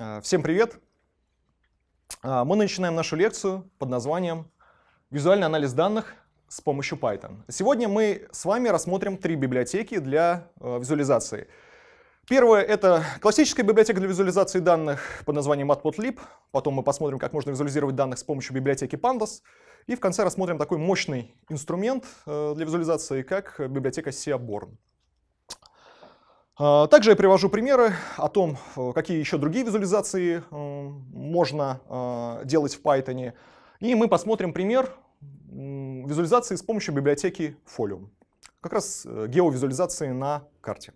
Э, всем привет! Э, мы начинаем нашу лекцию под названием «Визуальный анализ данных с помощью Python». Сегодня мы с вами рассмотрим три библиотеки для э, визуализации. Первое — это классическая библиотека для визуализации данных под названием matplotlib. Потом мы посмотрим, как можно визуализировать данных с помощью библиотеки pandas. И в конце рассмотрим такой мощный инструмент для визуализации, как библиотека Seaborn. А, также я привожу примеры о том, э, какие еще другие визуализации э, можно э, делать в Python. И мы посмотрим пример визуализации с помощью библиотеки Folium. Как раз геовизуализации на карте.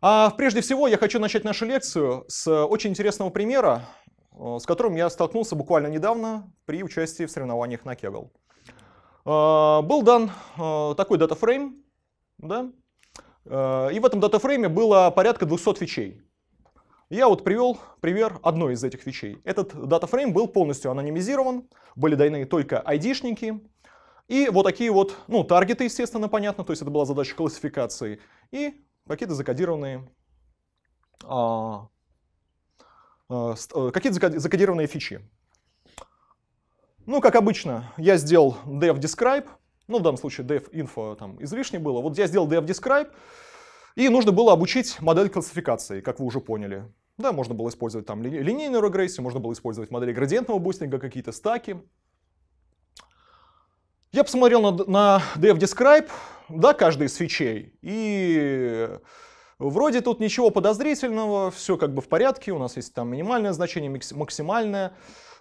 А прежде всего я хочу начать нашу лекцию с очень интересного примера, с которым я столкнулся буквально недавно при участии в соревнованиях на Kaggle. А, был дан такой датафрейм, да, Э, и в этом датафрейме было порядка 200 фичей. Я вот привел пример одной из этих фичей. Этот датафрейм был полностью анонимизирован, были дайны только айдишники, и вот такие вот, ну, таргеты, естественно, понятно, то есть это была задача классификации, и какие-то закодированные, а, а, э, какие-то закодированные фичи. Ну, как обычно, я сделал dev describe, ну в данном случае Dev info там излишне было. Вот я сделал Dev describe, и нужно было обучить модель классификации, как вы уже поняли. Да, можно было использовать там линейную регрессию, можно было использовать модели градиентного бустинга, какие-то стаки. Я посмотрел на, на dev describe, да, каждый из фичей, и вроде тут ничего подозрительного, все как бы в порядке, у нас есть там минимальное значение, максимальное.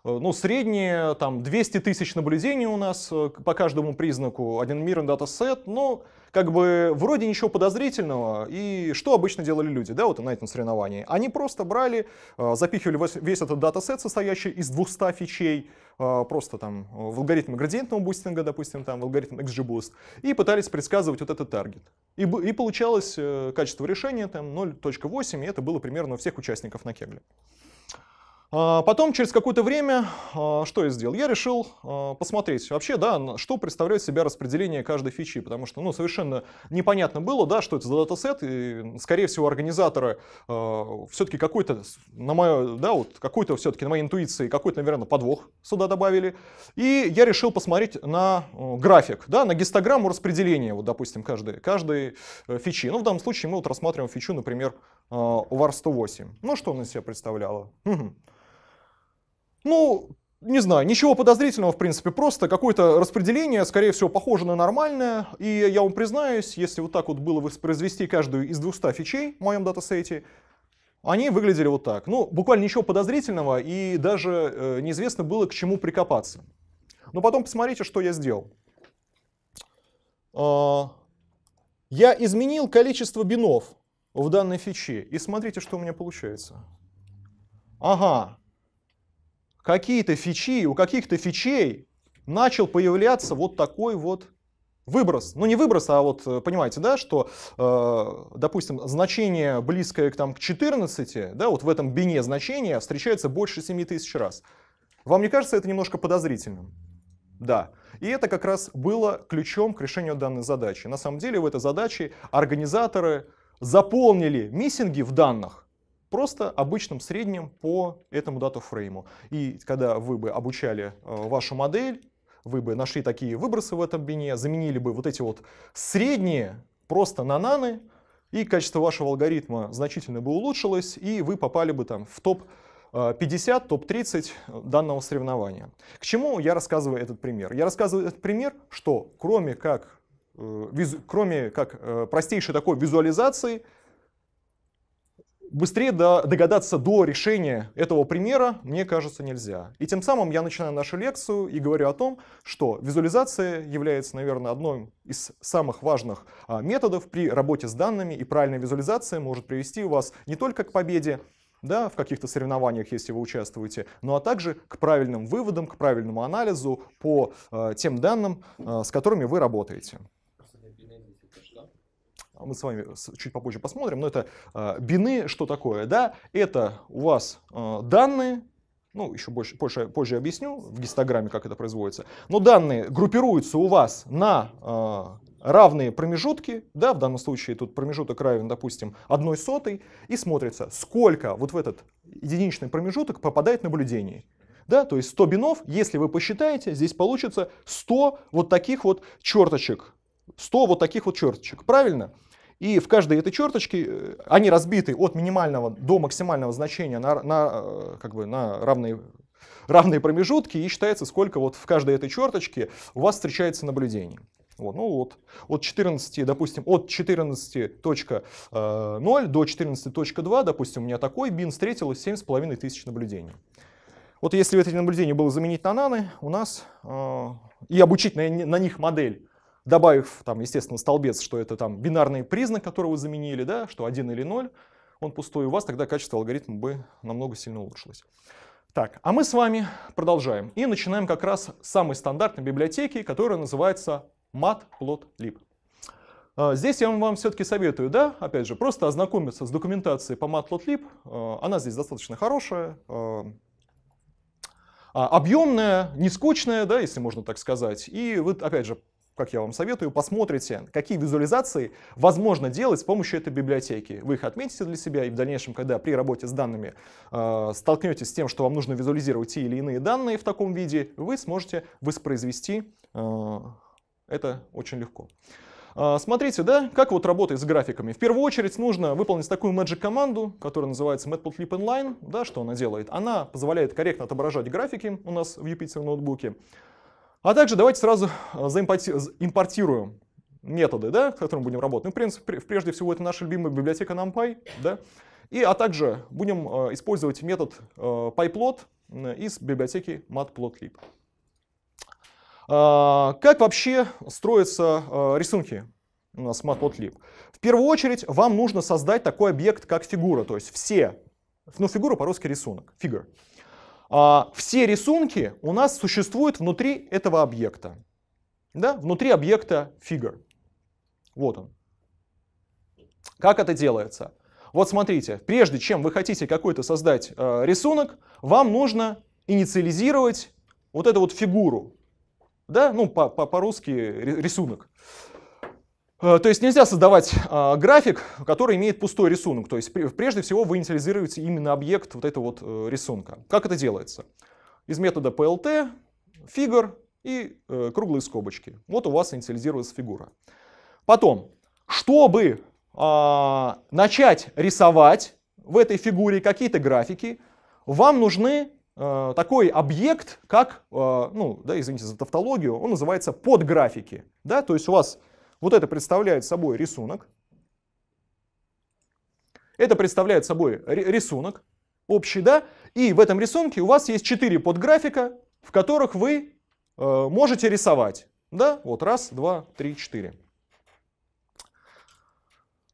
Э, ну, средние э, там 200 тысяч наблюдений у нас э, по каждому признаку, один мирный датасет, ну, как бы вроде ничего подозрительного, и что обычно делали люди, да, вот на этом соревновании? Они просто брали, запихивали весь этот датасет, состоящий из 200 фичей, просто там в алгоритм градиентного бустинга, допустим, там в алгоритм XGBoost, и пытались предсказывать вот этот таргет. И, и получалось качество решения там 0.8, и это было примерно у всех участников на кегле. А потом, через какое-то время, а, что я сделал? Я решил а, посмотреть вообще, да, что представляет себя распределение каждой фичи, потому что, ну, совершенно непонятно было, да, что это за датасет, и, скорее всего, организаторы все-таки какой-то, на мою, да, вот какой-то все-таки на моей интуиции, какой-то, наверное, подвох сюда добавили. И я решил посмотреть на график, да, на гистограмму распределения, вот, допустим, каждой, каждой э, фичи. Ну, в данном случае мы вот рассматриваем фичу, например, var 108. Ну, что она из себя представляла? Угу. Ну, не знаю, ничего подозрительного, в принципе, просто какое-то распределение, скорее всего, похоже на нормальное, и я вам признаюсь, если вот так вот было воспроизвести каждую из 200 фичей в моем датасете, они выглядели вот так. Ну, буквально ничего подозрительного, и даже э, неизвестно было, к чему прикопаться. Но потом посмотрите, что я сделал. А, я изменил количество бинов в данной фиче, и смотрите, что у меня получается. Ага, какие-то фичи, у каких-то фичей начал появляться вот такой вот выброс. Ну не выброс, а вот э, понимаете, да, что, э, допустим, значение близкое к там, к 14, да, вот в этом бине значения встречается больше тысяч раз. Вам не кажется это немножко подозрительным? Да. И это как раз было ключом к решению данной задачи. На самом деле в этой задаче организаторы заполнили миссинги в данных просто обычным средним по этому фрейму. И когда вы бы обучали э, вашу модель, вы бы нашли такие выбросы в этом бине, заменили бы вот эти вот средние просто на наны, и качество вашего алгоритма значительно бы улучшилось, и вы попали бы там в топ 50, э, топ-30 э, данного соревнования. К чему я рассказываю этот пример? Я рассказываю этот пример, что кроме как, кроме как простейшей такой визуализации, быстрее догадаться до решения этого примера, мне кажется, нельзя. И тем самым я начинаю нашу лекцию и говорю о том, что визуализация является, наверное, одной из самых важных а, методов при работе с данными, и правильная визуализация может привести вас не только к победе, да, в каких-то соревнованиях, если вы участвуете, ну а также к правильным выводам, к правильному анализу по э, тем данным, э, с которыми вы работаете. А мы с вами чуть попозже посмотрим, но это а, бины, что такое, да, это у вас а, данные, ну, еще больше, позже, позже объясню в гистограмме, как это производится, но данные группируются у вас на равные промежутки, да, в данном случае тут промежуток равен, допустим, одной сотой, и смотрится, сколько вот в этот единичный промежуток попадает наблюдений. Да, то есть 100 бинов, если вы посчитаете, здесь получится 100 вот таких вот черточек 100 вот таких вот черточек, правильно? И в каждой этой черточке э, они разбиты от минимального до максимального значения на, на, э, как бы, на равные, равные промежутки и считается, сколько вот в каждой этой черточке у вас встречается наблюдений. Вот, ну вот, от 14, допустим, от 14.0 э, до 14.2, допустим, у меня такой бин встретилось 7,5 тысяч наблюдений. Вот если эти наблюдения было заменить на наны, у нас э, и обучить на, на них модель, добавив там, естественно, столбец, что это там бинарный признак, которого вы заменили, да, что один или ноль, он пустой у вас, тогда качество алгоритма бы намного сильно улучшилось. Так, а мы с вами продолжаем и начинаем как раз с самой стандартной библиотеки, которая называется matplotlib. А, здесь я вам все-таки советую, да, опять же, просто ознакомиться с документацией по matplotlib. А, она здесь достаточно хорошая, а, объемная, нескучная, да, если можно так сказать. И вот опять же, как я вам советую, посмотрите, какие визуализации возможно делать с помощью этой библиотеки. Вы их отметите для себя, и в дальнейшем, когда при работе с данными э, столкнетесь с тем, что вам нужно визуализировать те или иные данные в таком виде, вы сможете воспроизвести э, это очень легко. Э, смотрите, да, как вот работает с графиками. В первую очередь нужно выполнить такую magic команду, которая называется matplotlib inline. Да, что она делает? Она позволяет корректно отображать графики у нас в Jupyter ноутбуке. А также давайте сразу э, импортируем методы, да, которым будем работать. Ну, в принципе, прежде всего, это наша любимая библиотека NumPy, да, и, а также будем э, использовать метод э, pyplot из библиотеки matplotlib. А, как вообще строятся рисунки у нас matplotlib? В первую очередь вам нужно создать такой объект, как фигура, то есть все, ну фигура по-русски рисунок, фигура. А, все рисунки у нас существуют внутри этого объекта. Да? Внутри объекта фигур. Вот он. Как это делается? Вот смотрите, прежде чем вы хотите какой-то создать э, рисунок, вам нужно инициализировать вот эту вот фигуру. Да, ну по-русски -по, -по рисунок. Э, то есть нельзя создавать а, график, который имеет пустой рисунок. То есть прежде всего вы инициализируете именно объект вот этого вот э, рисунка. Как это делается? Из метода PLT, фигур и э, круглые скобочки. Вот у вас инициализируется фигура. Потом, чтобы а, начать рисовать в этой фигуре какие-то графики, вам нужны э, такой объект, как, э, ну, да, извините за тавтологию, он называется подграфики, да, то есть у вас вот это представляет собой рисунок. Это представляет собой рисунок общий, да? И в этом рисунке у вас есть 4 подграфика, в которых вы э, можете рисовать. Да, вот раз, два, три, четыре.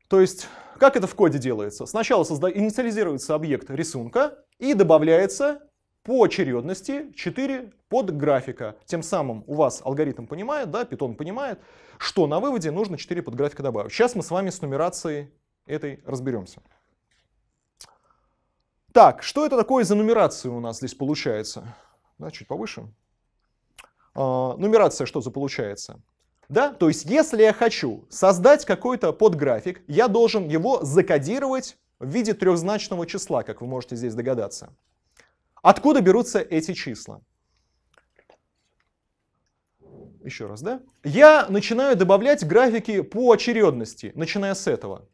То есть, как это в коде делается? Сначала созда... инициализируется объект рисунка и добавляется по очередности 4 под графика. Тем самым у вас алгоритм понимает, да, питон понимает, что на выводе нужно 4 под графика добавить. Сейчас мы с вами с нумерацией этой разберемся. Так, что это такое за нумерация у нас здесь получается? Да, чуть повыше. Э, нумерация что за получается? Да? То есть, если я хочу создать какой-то подграфик, я должен его закодировать в виде трехзначного числа, как вы можете здесь догадаться. Откуда берутся эти числа? Еще раз, да? Я начинаю добавлять графики по очередности, начиная с этого.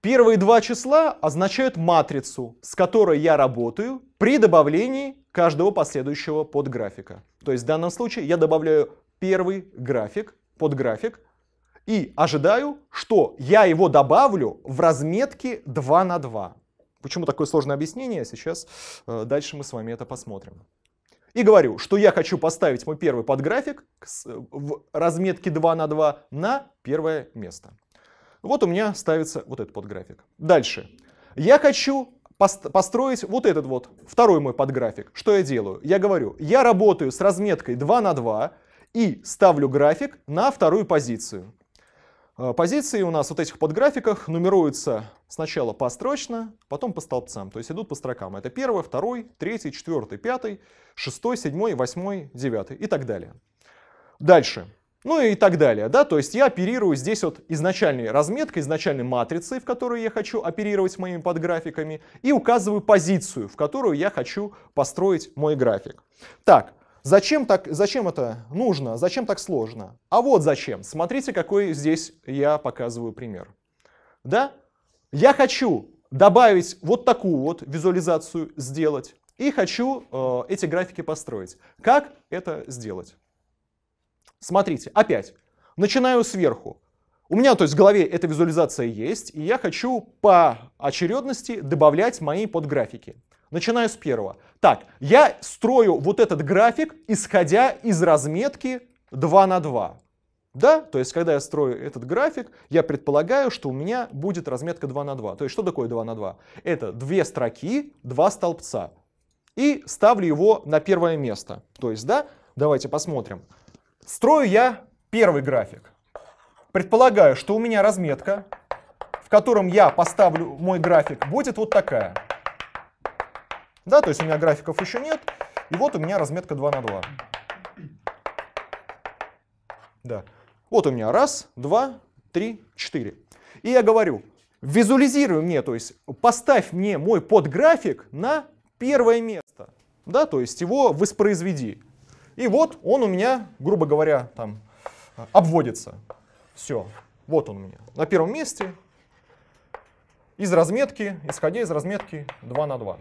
Первые два числа означают матрицу, с которой я работаю при добавлении каждого последующего подграфика. То есть в данном случае я добавляю первый график, подграфик, и ожидаю, что я его добавлю в разметке 2 на 2. Почему такое сложное объяснение? Сейчас э, дальше мы с вами это посмотрим. И говорю, что я хочу поставить мой первый подграфик с, э, в разметке 2 на 2 на первое место. Вот у меня ставится вот этот подграфик. Дальше. Я хочу построить вот этот вот, второй мой подграфик. Что я делаю? Я говорю, я работаю с разметкой 2 на 2 и ставлю график на вторую позицию. А, позиции у нас вот этих подграфиках нумеруются сначала построчно, потом по столбцам, то есть идут по строкам. Это первый, второй, третий, четвертый, пятый, шестой, седьмой, восьмой, девятый и так далее. Дальше. Ну и так далее, да, то есть я оперирую здесь вот изначальной разметкой, изначальной матрицей, в которую я хочу оперировать моими подграфиками, и указываю позицию, в которую я хочу построить мой график. Так, Зачем, так, зачем это нужно? Зачем так сложно? А вот зачем. Смотрите, какой здесь я показываю пример. Да? Я хочу добавить вот такую вот визуализацию, сделать. И хочу э, эти графики построить. Как это сделать? Смотрите, опять. Начинаю сверху. У меня, то есть, в голове эта визуализация есть, и я хочу по очередности добавлять мои подграфики. Начиная с первого. Так, я строю вот этот график, исходя из разметки 2 на 2. Да, то есть, когда я строю этот график, я предполагаю, что у меня будет разметка 2 на 2. То есть, что такое 2 на 2? Это две строки, два столбца. И ставлю его на первое место. То есть, да, давайте посмотрим. Строю я первый график. Предполагаю, что у меня разметка, в котором я поставлю мой график, будет вот такая. Да, то есть у меня графиков еще нет, и вот у меня разметка 2 на 2. Да. Вот у меня раз, два, три, четыре. И я говорю, визуализируй мне, то есть поставь мне мой подграфик на первое место. Да, то есть его воспроизведи. И вот он у меня, грубо говоря, там обводится. Все, вот он у меня на первом месте. Из разметки, исходя из разметки 2 на 2.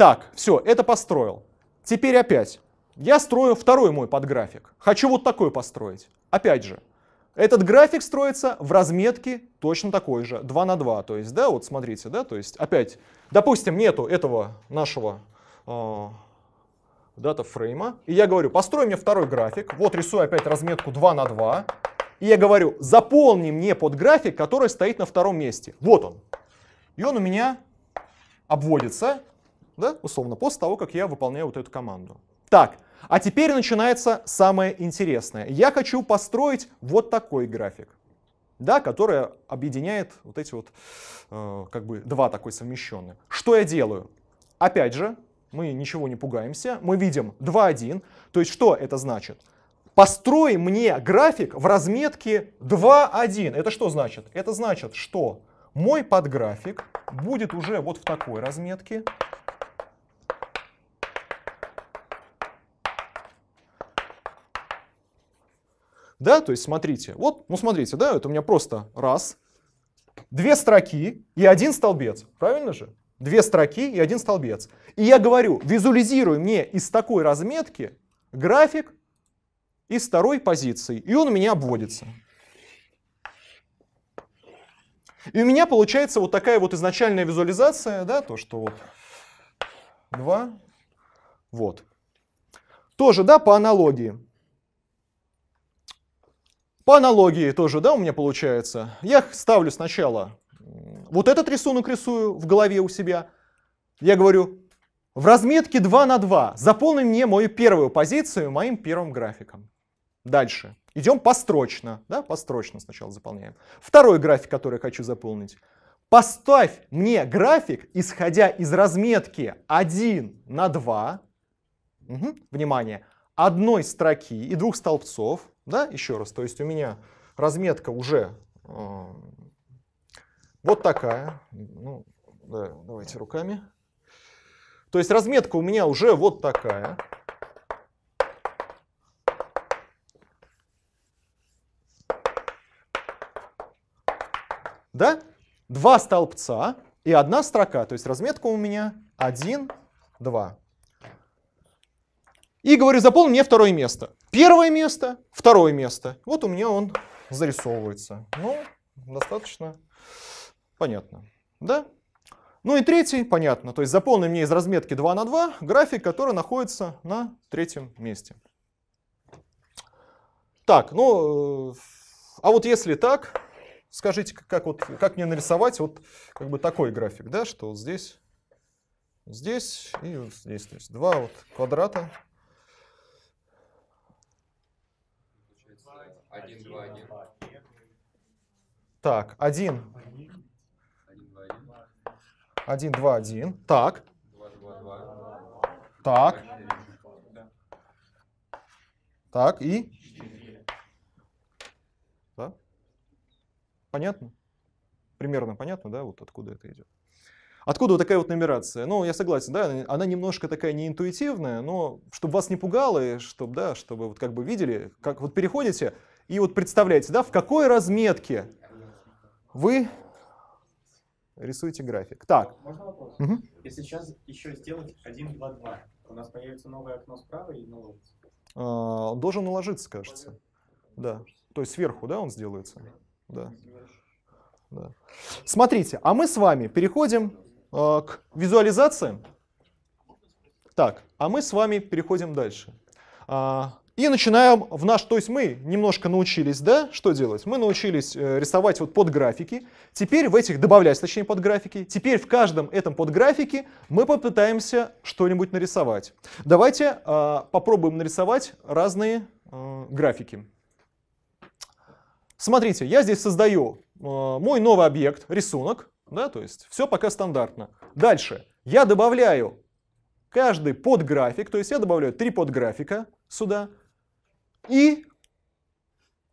Так, все, это построил. Теперь опять. Я строю второй мой подграфик. Хочу вот такой построить. Опять же, этот график строится в разметке точно такой же, 2 на 2. То есть, да, вот смотрите, да, то есть опять, допустим, нету этого нашего э, дата фрейма, и я говорю, построй мне второй график, вот рисую опять разметку 2 на 2, и я говорю, заполни мне под график, который стоит на втором месте. Вот он. И он у меня обводится, да, условно, после того, как я выполняю вот эту команду. Так, а теперь начинается самое интересное. Я хочу построить вот такой график, да, который объединяет вот эти вот, э, как бы, два такой совмещенные. Что я делаю? Опять же, мы ничего не пугаемся, мы видим 2.1, то есть что это значит? Построй мне график в разметке 2.1. Это что значит? Это значит, что мой подграфик будет уже вот в такой разметке, Да, то есть смотрите, вот, ну смотрите, да, это у меня просто раз, две строки и один столбец, правильно же? Две строки и один столбец. И я говорю, визуализируй мне из такой разметки график из второй позиции, и он у меня обводится. И у меня получается вот такая вот изначальная визуализация, да, то, что вот 2, вот. Тоже, да, по аналогии. По аналогии тоже, да, у меня получается. Я ставлю сначала вот этот рисунок рисую в голове у себя. Я говорю, в разметке 2 на 2 заполни мне мою первую позицию моим первым графиком. Дальше. Идем построчно, да, построчно сначала заполняем. Второй график, который я хочу заполнить. Поставь мне график, исходя из разметки 1 на 2, угу, внимание, одной строки и двух столбцов, да, еще раз, то есть у меня разметка уже э, вот такая. Ну, да, давайте руками. То есть разметка у меня уже вот такая. Да? Два столбца и одна строка. То есть разметка у меня 1, 2. И говорю, заполни мне второе место. Первое место, второе место. Вот у меня он зарисовывается. Ну, достаточно понятно. Да? Ну и третий, понятно. То есть заполни мне из разметки 2 на 2 график, который находится на третьем месте. Так, ну, э, а вот если так, скажите, как, вот, как мне нарисовать вот как бы такой график, да, что вот здесь здесь и вот здесь. То есть два вот квадрата 2-1. Так, один, один, два, один. Так. Так. Так, и? Да? Понятно? Примерно понятно, да, вот откуда это идет. Откуда вот такая вот нумерация? Ну, я согласен, да, она немножко такая неинтуитивная, но чтобы вас не пугало, и чтобы, да, чтобы вот как бы видели, как вот переходите, и вот представляете, да, в какой разметке вы рисуете график. Так. Можно вопрос? Угу. Если сейчас еще сделать 1, 2, 2, у нас появится новое окно справа и новое? А, он должен уложиться, кажется. Да. То есть сверху, да, он сделается? Да. да. Смотрите, а мы с вами переходим э, к визуализации. Так, а мы с вами переходим дальше. А, и начинаем в наш, то есть мы немножко научились, да, что делать? Мы научились э, рисовать вот под графики. Теперь в этих, добавлять, точнее, под графики. Теперь в каждом этом под графике мы попытаемся что-нибудь нарисовать. Давайте э, попробуем нарисовать разные э, графики. Смотрите, я здесь создаю э, мой новый объект, рисунок, да, то есть все пока стандартно. Дальше я добавляю каждый под график, то есть я добавляю три под подграфика сюда и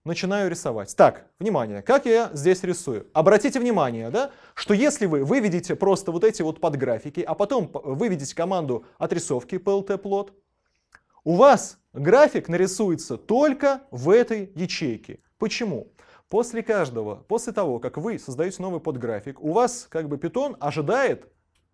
начинаю рисовать. Так, внимание, как я здесь рисую? Обратите внимание, да, что если вы выведете просто вот эти вот подграфики, а потом выведете команду отрисовки plt-plot, у вас график нарисуется только в этой ячейке. Почему? После каждого, после того, как вы создаете новый подграфик, у вас как бы питон ожидает,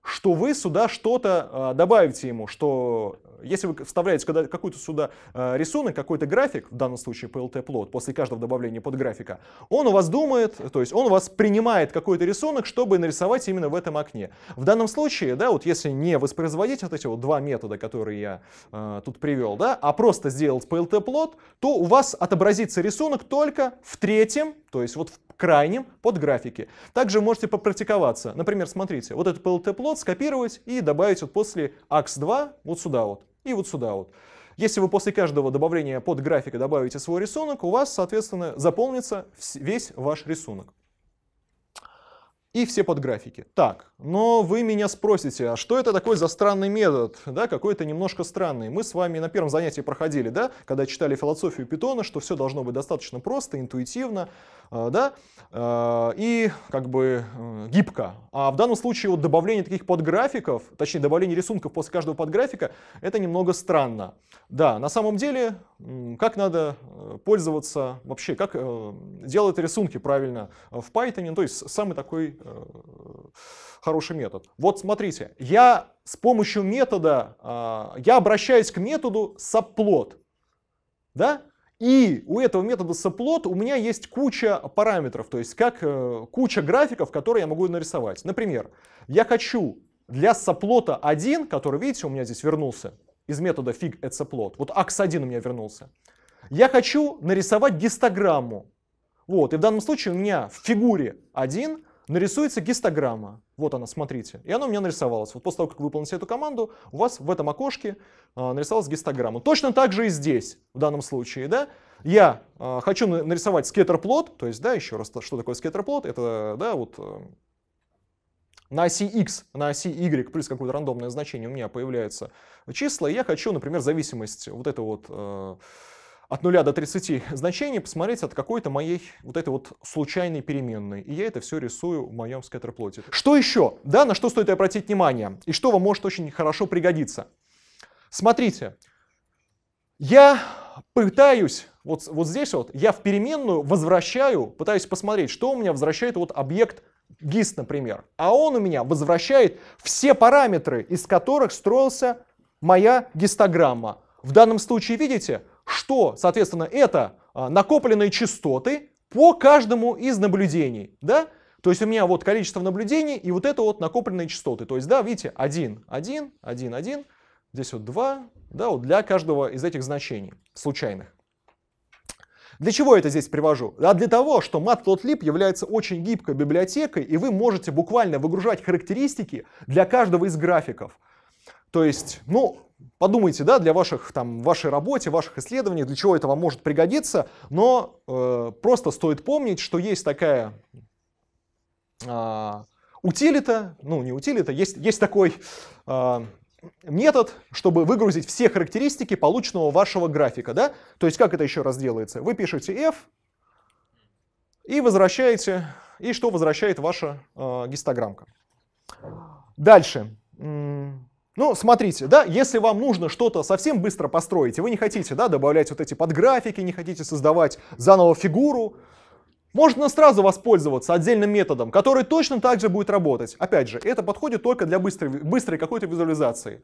что вы сюда что-то э, добавите ему, что если вы вставляете какой-то сюда э, рисунок, какой-то график, в данном случае PLT-плот, после каждого добавления под графика, он у вас думает, то есть он у вас принимает какой-то рисунок, чтобы нарисовать именно в этом окне. В данном случае, да, вот если не воспроизводить вот эти вот два метода, которые я э, тут привел, да, а просто сделать PLT-плот, то у вас отобразится рисунок только в третьем, то есть вот в крайнем под графике. Также можете попрактиковаться. Например, смотрите, вот этот PLT-плот скопировать и добавить вот после AX2 вот сюда вот и вот сюда вот. Если вы после каждого добавления под графика добавите свой рисунок, у вас, соответственно, заполнится весь ваш рисунок и все подграфики. Так, но вы меня спросите, а что это такой за странный метод, да, какой-то немножко странный. Мы с вами на первом занятии проходили, да, когда читали философию Питона, что все должно быть достаточно просто, интуитивно, э, да, э, и как бы э, гибко. А в данном случае вот добавление таких подграфиков, точнее добавление рисунков после каждого подграфика, это немного странно. Да, на самом деле, как надо пользоваться вообще, как делать рисунки правильно в Python, то есть самый такой Э, хороший метод. Вот смотрите, я с помощью метода, э, я обращаюсь к методу subplot, да, и у этого метода subplot у меня есть куча параметров, то есть как э, куча графиков, которые я могу нарисовать. Например, я хочу для subplot 1, который, видите, у меня здесь вернулся, из метода fig at subplot, вот ax1 у меня вернулся, я хочу нарисовать гистограмму. Вот, и в данном случае у меня в фигуре 1 нарисуется гистограмма. Вот она, смотрите. И она у меня нарисовалась. Вот после того, как вы выполните эту команду, у вас в этом окошке э, нарисовалась гистограмма. Точно так же и здесь, в данном случае, да? Я э, хочу нарисовать скеттер-плот, то есть, да, еще раз, что такое скеттер-плот? Это, да, вот э, на оси x, на оси y плюс какое-то рандомное значение у меня появляются числа, и я хочу, например, зависимость вот этого вот э, от 0 до 30 значений посмотреть от какой-то моей вот этой вот случайной переменной. И я это все рисую в моем скеттерплоте. Что еще? Да, на что стоит обратить внимание? И что вам может очень хорошо пригодиться? Смотрите, я пытаюсь, вот, вот здесь вот, я в переменную возвращаю, пытаюсь посмотреть, что у меня возвращает вот объект GIS, например. А он у меня возвращает все параметры, из которых строился моя гистограмма. В данном случае, видите, что, соответственно, это а, накопленные частоты по каждому из наблюдений, да? То есть у меня вот количество наблюдений и вот это вот накопленные частоты. То есть, да, видите, 1, 1, 1, 1, здесь вот 2, да, вот для каждого из этих значений случайных. Для чего я это здесь привожу? А для того, что matplotlib является очень гибкой библиотекой, и вы можете буквально выгружать характеристики для каждого из графиков. То есть, ну, Подумайте, да, для ваших, там, вашей работе, ваших исследований, для чего это вам может пригодиться, но э, просто стоит помнить, что есть такая э, утилита, ну не утилита, есть, есть такой э, метод, чтобы выгрузить все характеристики полученного вашего графика, да? То есть как это еще раз делается? Вы пишете f и возвращаете, и что возвращает ваша э, гистограммка. Дальше. Ну, смотрите, да, если вам нужно что-то совсем быстро построить, и вы не хотите, да, добавлять вот эти подграфики, не хотите создавать заново фигуру, можно сразу воспользоваться отдельным методом, который точно так же будет работать. Опять же, это подходит только для быстрой, быстрой какой-то визуализации.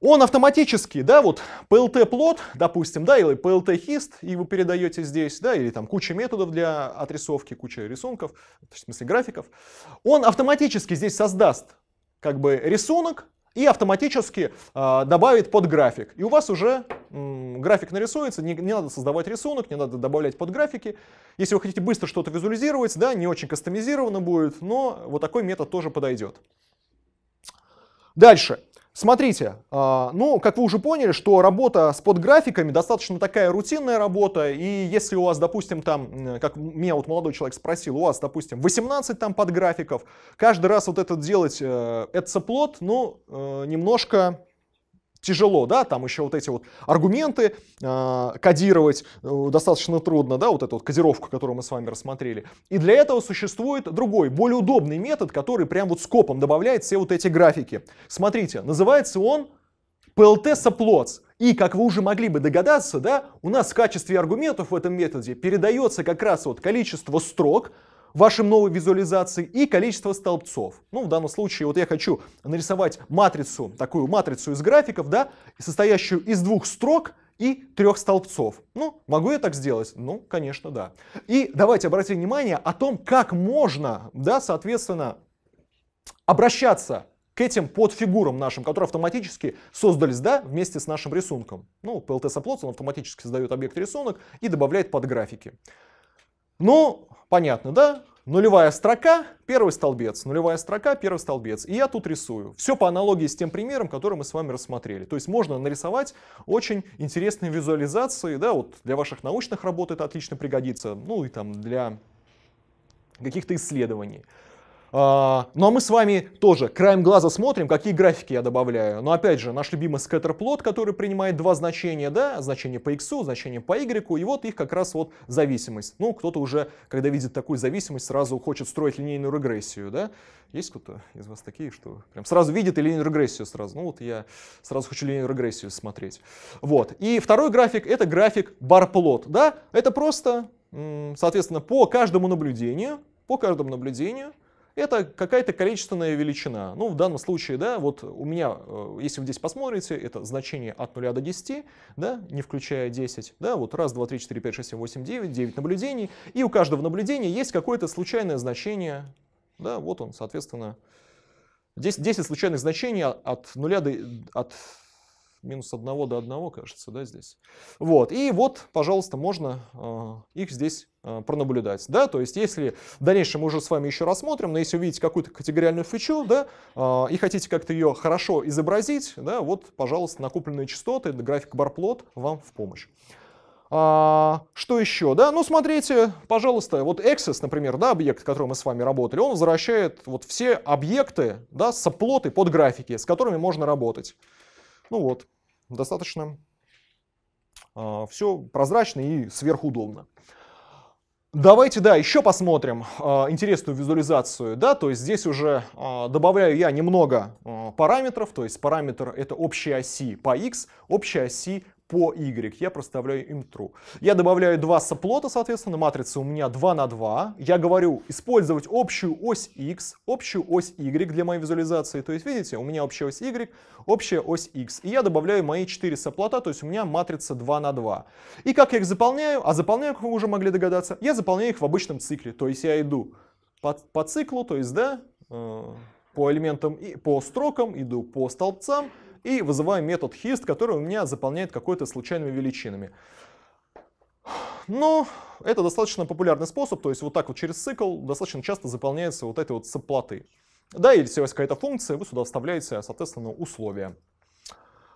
Он автоматически, да, вот PLT-плот, допустим, да, или PLT-хист, и вы передаете здесь, да, или там куча методов для отрисовки, куча рисунков, в смысле графиков, он автоматически здесь создаст как бы рисунок, и автоматически э, а, добавит под график. И у вас уже м, график нарисуется, не, не надо создавать рисунок, не надо добавлять под графики. Если вы хотите быстро что-то визуализировать, да, не очень кастомизировано будет, но вот такой метод тоже подойдет. Дальше. Смотрите, а, ну, как вы уже поняли, что работа с подграфиками достаточно такая рутинная работа, и если у вас, допустим, там, как меня вот молодой человек спросил, у вас, допустим, 18 там подграфиков, каждый раз вот это делать, это плод, ну, э, немножко тяжело, да, там еще вот эти вот аргументы э, кодировать э, достаточно трудно, да, вот эту вот кодировку, которую мы с вами рассмотрели. И для этого существует другой, более удобный метод, который прям вот скопом добавляет все вот эти графики. Смотрите, называется он PLT Subplots. И, как вы уже могли бы догадаться, да, у нас в качестве аргументов в этом методе передается как раз вот количество строк, вашим новой визуализации и количество столбцов. Ну, в данном случае вот я хочу нарисовать матрицу, такую матрицу из графиков, да, состоящую из двух строк, и трех столбцов. Ну, могу я так сделать? Ну, конечно, да. И давайте обратим внимание о том, как можно, да, соответственно, обращаться к этим подфигурам нашим, которые автоматически создались, да, вместе с нашим рисунком. Ну, PLT Subplot, он автоматически создает объект рисунок и добавляет под графики. Ну, Понятно, да? Нулевая строка, первый столбец, нулевая строка, первый столбец. И я тут рисую. Все по аналогии с тем примером, который мы с вами рассмотрели. То есть можно нарисовать очень интересные визуализации. Да, вот для ваших научных работ это отлично пригодится. Ну и там для каких-то исследований. А, ну а мы с вами тоже краем глаза смотрим, какие графики я добавляю. Но опять же, наш любимый скеттерплот, который принимает два значения, да, значение по x, значение по y, и вот их как раз вот зависимость. Ну, кто-то уже, когда видит такую зависимость, сразу хочет строить линейную регрессию, да. Есть кто-то из вас такие, что прям сразу видит и линейную регрессию сразу? Ну вот я сразу хочу линейную регрессию смотреть. Вот. И второй график — это график барплот, да. Это просто, соответственно, по каждому наблюдению, по каждому наблюдению — это какая-то количественная величина. Ну, в данном случае, да, вот у меня, э, если вы здесь посмотрите, это значение от 0 до 10, да, не включая 10, да, вот 1, 2, 3, 4, 5, 6, 7, 8, 9, 9 наблюдений, и у каждого наблюдения есть какое-то случайное значение, да, вот он, соответственно, 10, 10 случайных значений от 0 до, от минус 1 до 1, кажется, да, здесь. Вот, и вот, пожалуйста, можно э, их здесь э, пронаблюдать, да, то есть если в дальнейшем мы уже с вами еще рассмотрим, но если увидите какую-то категориальную фичу, да, э, и хотите как-то ее хорошо изобразить, да, вот, пожалуйста, накопленные частоты, график барплот вам в помощь. А, что еще? Да, ну смотрите, пожалуйста, вот Access, например, да, объект, который мы с вами работали, он возвращает вот все объекты, да, соплоты, оплоты под графики, с которыми можно работать. Ну вот, достаточно а, все прозрачно и сверхудобно. Давайте, да, еще посмотрим э, интересную визуализацию, да, то есть здесь уже э, добавляю я немного э, параметров, то есть параметр это общей оси по x, общей оси по y, я проставляю им true. Я добавляю два соплота, соответственно, матрица у меня 2 на 2. Я говорю использовать общую ось x, общую ось y для моей визуализации. То есть, видите, у меня общая ось y, общая ось x. И я добавляю мои 4 соплота, то есть у меня матрица 2 на 2. И как я их заполняю? А заполняю, как вы уже могли догадаться, я заполняю их в обычном цикле. То есть я иду по, по циклу, то есть, да, э, по элементам, и по строкам, иду по столбцам, и вызываю метод hist, который у меня заполняет какой-то случайными величинами. Но это достаточно популярный способ, то есть вот так вот через цикл достаточно часто заполняется вот этой вот цепплоты. Да, или если у вас какая-то функция, вы сюда вставляете, соответственно, условия.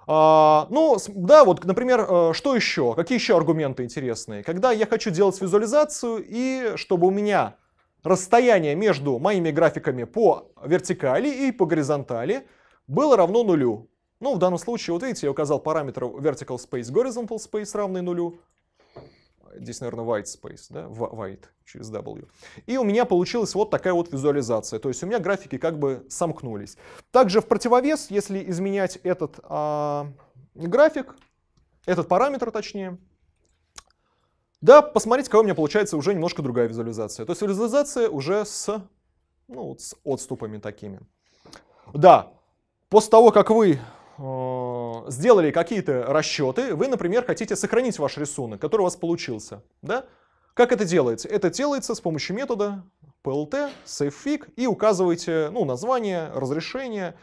А, ну, да, вот, например, э, что еще? Какие еще аргументы интересные? Когда я хочу делать визуализацию и чтобы у меня расстояние между моими графиками по вертикали и по горизонтали было равно нулю. Ну, в данном случае, вот видите, я указал параметр vertical space, horizontal space равный нулю. Здесь, наверное, white space, да, white через W. И у меня получилась вот такая вот визуализация. То есть у меня графики как бы сомкнулись. Также в противовес, если изменять этот а, график, этот параметр точнее, да, посмотрите, какая у меня получается уже немножко другая визуализация. То есть визуализация уже с, ну, вот с отступами такими. Да, после того, как вы Э, сделали какие-то расчеты, вы, например, хотите сохранить ваш рисунок, который у вас получился. Да? Как это делается? Это делается с помощью метода PLT, savefig, и указываете ну, название, разрешение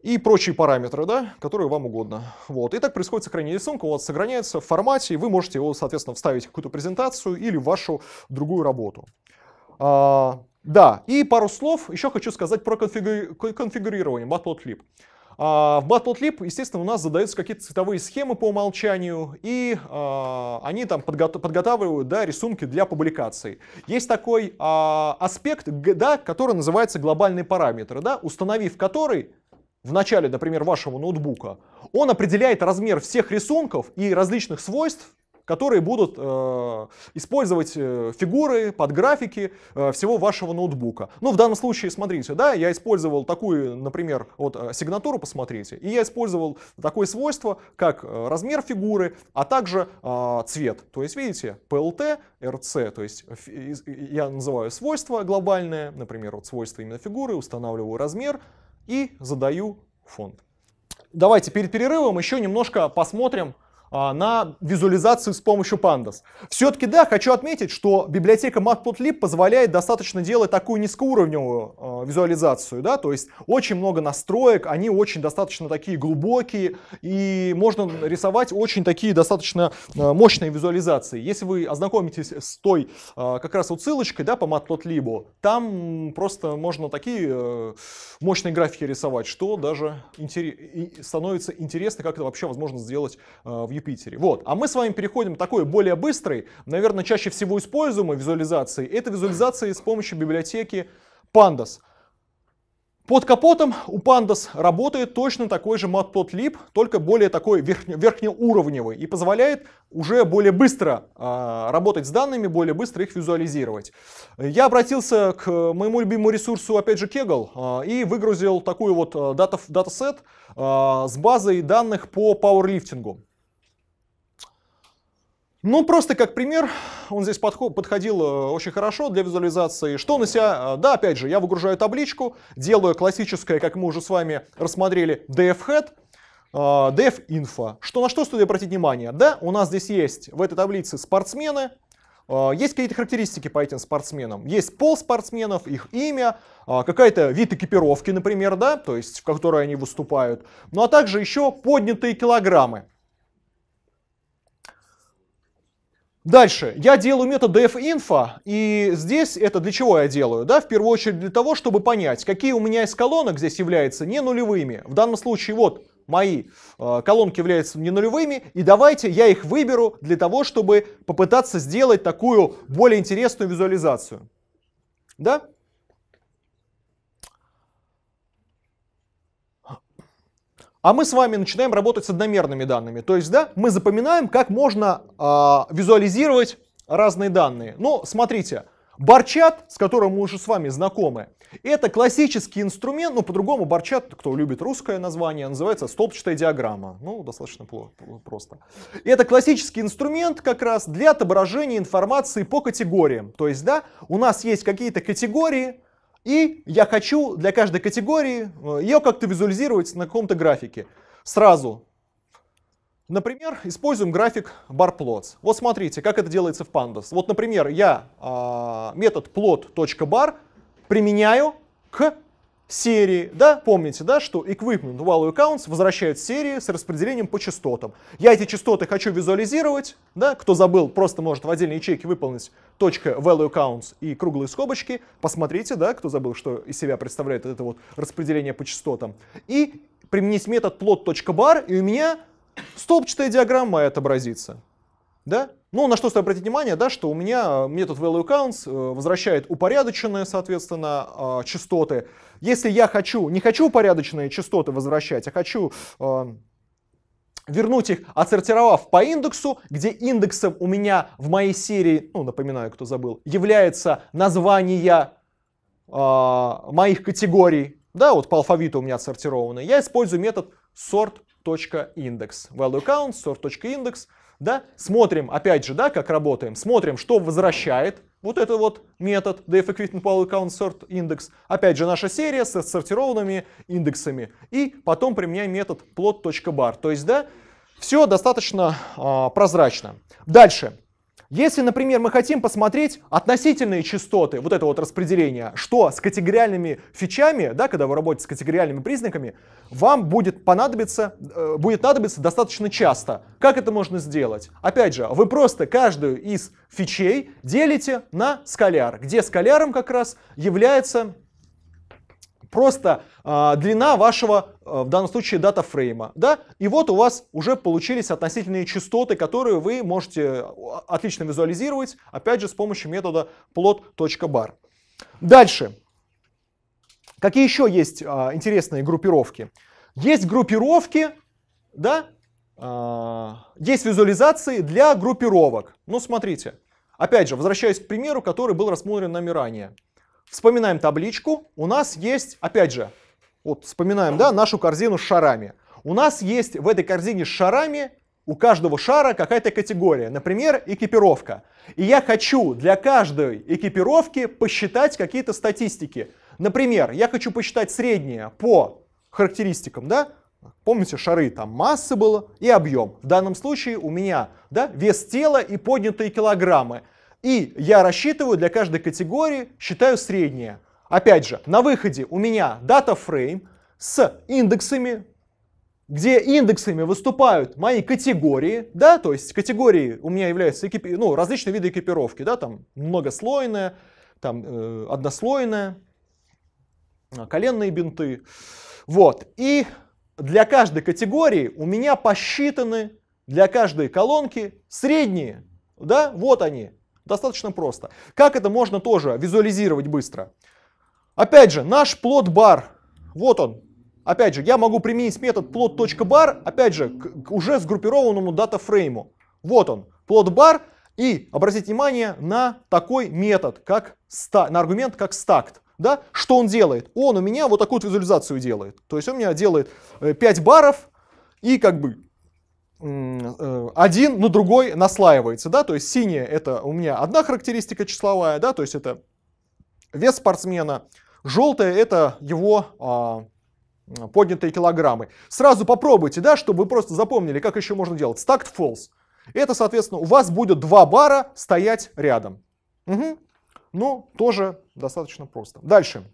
и прочие параметры, да, которые вам угодно. Вот. И так происходит сохранение рисунка, у вас сохраняется в формате, и вы можете его, соответственно, вставить в какую-то презентацию или в вашу другую работу. А, да, и пару слов еще хочу сказать про конфигури конфигурирование Matplotlib. А в Battle.lib, естественно, у нас задаются какие-то цветовые схемы по умолчанию, и а, они там подго- подготавливают да, рисунки для публикации. Есть такой а, аспект, да, который называется глобальный параметр, да, установив который в начале, например, вашего ноутбука, он определяет размер всех рисунков и различных свойств которые будут э, использовать э, фигуры под графики э, всего вашего ноутбука. Ну, в данном случае, смотрите, да, я использовал такую, например, вот сигнатуру, посмотрите, и я использовал такое свойство, как размер фигуры, а также цвет. То есть, видите, PLT, RC, то есть я называю свойство глобальное, например, вот свойство именно фигуры, устанавливаю размер и задаю фонд. Давайте перед перерывом еще немножко посмотрим, а, на визуализацию с помощью Pandas. Все-таки, да, хочу отметить, что библиотека Matplotlib позволяет достаточно делать такую низкоуровневую э, визуализацию, да, то есть очень много настроек, они очень достаточно такие глубокие, и можно рисовать очень такие достаточно э, мощные визуализации. Если вы ознакомитесь с той э, как раз вот ссылочкой, да, по Matplotlib, там просто можно такие э, мощные графики рисовать, что даже интерес, становится интересно, как это вообще возможно сделать э, в Питере. Вот. А мы с вами переходим к такой более быстрой, наверное, чаще всего используемой визуализации. Это визуализации с помощью библиотеки Pandas. Под капотом у Pandas работает точно такой же matplotlib, только более такой верхне, верхнеуровневый и позволяет уже более быстро э, работать с данными, более быстро их визуализировать. Я обратился к моему любимому ресурсу, опять же, Kaggle, э, а, и выгрузил такую вот а, датасет э, с базой данных по пауэрлифтингу. Ну, просто как пример, он здесь подходил э, очень хорошо для визуализации. Что на себя? Э, да, опять же, я выгружаю табличку, делаю классическое, как мы уже с вами рассмотрели, df-head, df-info. Э, что, на что стоит обратить внимание? Да, у нас здесь есть в этой таблице спортсмены, есть какие-то характеристики по этим спортсменам. Есть пол спортсменов, их имя, какая-то вид экипировки, например, да, то есть в которой они выступают. Ну а также еще поднятые килограммы. Дальше, я делаю метод df-info, и здесь это для чего я делаю? Да, в первую очередь для того, чтобы понять, какие у меня из колонок здесь являются не нулевыми. В данном случае вот мои э, колонки являются не нулевыми, и давайте я их выберу для того, чтобы попытаться сделать такую более интересную визуализацию. Да? А мы с вами начинаем работать с одномерными данными. То есть, да, мы запоминаем, как можно э, визуализировать разные данные. Но ну, смотрите, барчат, с которым мы уже с вами знакомы, это классический инструмент, ну по-другому барчат, кто любит русское название, называется столбчатая диаграмма. Ну, достаточно просто. Это классический инструмент как раз для отображения информации по категориям. То есть, да, у нас есть какие-то категории, и я хочу для каждой категории э, ее как-то визуализировать на каком-то графике. Сразу. Например, используем график barplots. Вот смотрите, как это делается в pandas. Вот, например, я э, метод plot.bar применяю к серии, да, помните, да, что equipment value counts возвращает серии с распределением по частотам. Я эти частоты хочу визуализировать, да, кто забыл, просто может в отдельной ячейке выполнить точка value counts и круглые скобочки, посмотрите, да, кто забыл, что из себя представляет это вот распределение по частотам. И применить метод plot.bar, и у меня столбчатая диаграмма отобразится. Да? Ну, на что стоит обратить внимание, да, что у меня мне тут value counts э, возвращает упорядоченные, соответственно, а, частоты. Если я хочу, не хочу упорядоченные частоты возвращать, а хочу а, вернуть их, отсортировав по индексу, где индексом у меня в моей серии, ну, напоминаю, кто забыл, является название э, а, моих категорий, да, вот по алфавиту у меня отсортированы, я использую метод sort.index, value count, sort.index, да? Смотрим, опять же, да, как работаем, смотрим, что возвращает вот этот вот метод DFEquivalent Power Count Sort Index. Опять же, наша серия с сортированными индексами. И потом применяем метод plot.bar. То есть, да, все достаточно э, прозрачно. Дальше. Если, например, мы хотим посмотреть относительные частоты, вот это вот распределение, что с категориальными фичами, да, когда вы работаете с категориальными признаками, вам будет понадобиться, э, будет надобиться достаточно часто. Как это можно сделать? Опять же, вы просто каждую из фичей делите на скаляр, где скаляром как раз является просто э, длина вашего, э, в данном случае, дата фрейма. Да? И вот у вас уже получились относительные частоты, которые вы можете а, отлично визуализировать, опять же, с помощью метода plot.bar. Дальше. Какие еще есть э, интересные группировки? Есть группировки, да, есть визуализации для группировок. Ну, смотрите. Опять же, возвращаясь к примеру, который был рассмотрен нами ранее. Вспоминаем табличку. У нас есть, опять же, вот вспоминаем, да, нашу корзину с шарами. У нас есть в этой корзине с шарами у каждого шара какая-то категория, например, экипировка. И я хочу для каждой экипировки посчитать какие-то статистики. Например, я хочу посчитать среднее по характеристикам, да? Помните, шары там масса было и объем. В данном случае у меня да, вес тела и поднятые килограммы. И я рассчитываю для каждой категории, считаю среднее. Опять же, на выходе у меня дата фрейм с индексами, где индексами выступают мои категории, да, то есть категории у меня являются экипи... ну, различные виды экипировки, да, там многослойная, там э, однослойная, а, коленные бинты, вот. И для каждой категории у меня посчитаны для каждой колонки средние, да, вот они, Достаточно просто. Как это можно тоже визуализировать быстро? Опять же, наш плод-бар, вот он. Опять же, я могу применить метод plot.bar, опять же, к, к уже сгруппированному датафрейму. Вот он, plot-bar, и обратите внимание на такой метод, как ста, на аргумент как stacked. Да? Что он делает? Он у меня вот такую визуализацию делает. То есть он у меня делает 5 э, баров и как бы Э, один на другой наслаивается, да, то есть синяя это у меня одна характеристика числовая, да, то есть это вес спортсмена, желтая это его а, поднятые килограммы. Сразу попробуйте, да, чтобы вы просто запомнили, как еще можно делать. Stacked falls. Это, соответственно, у вас будет два бара стоять рядом. Угу. Ну, тоже достаточно просто. Дальше.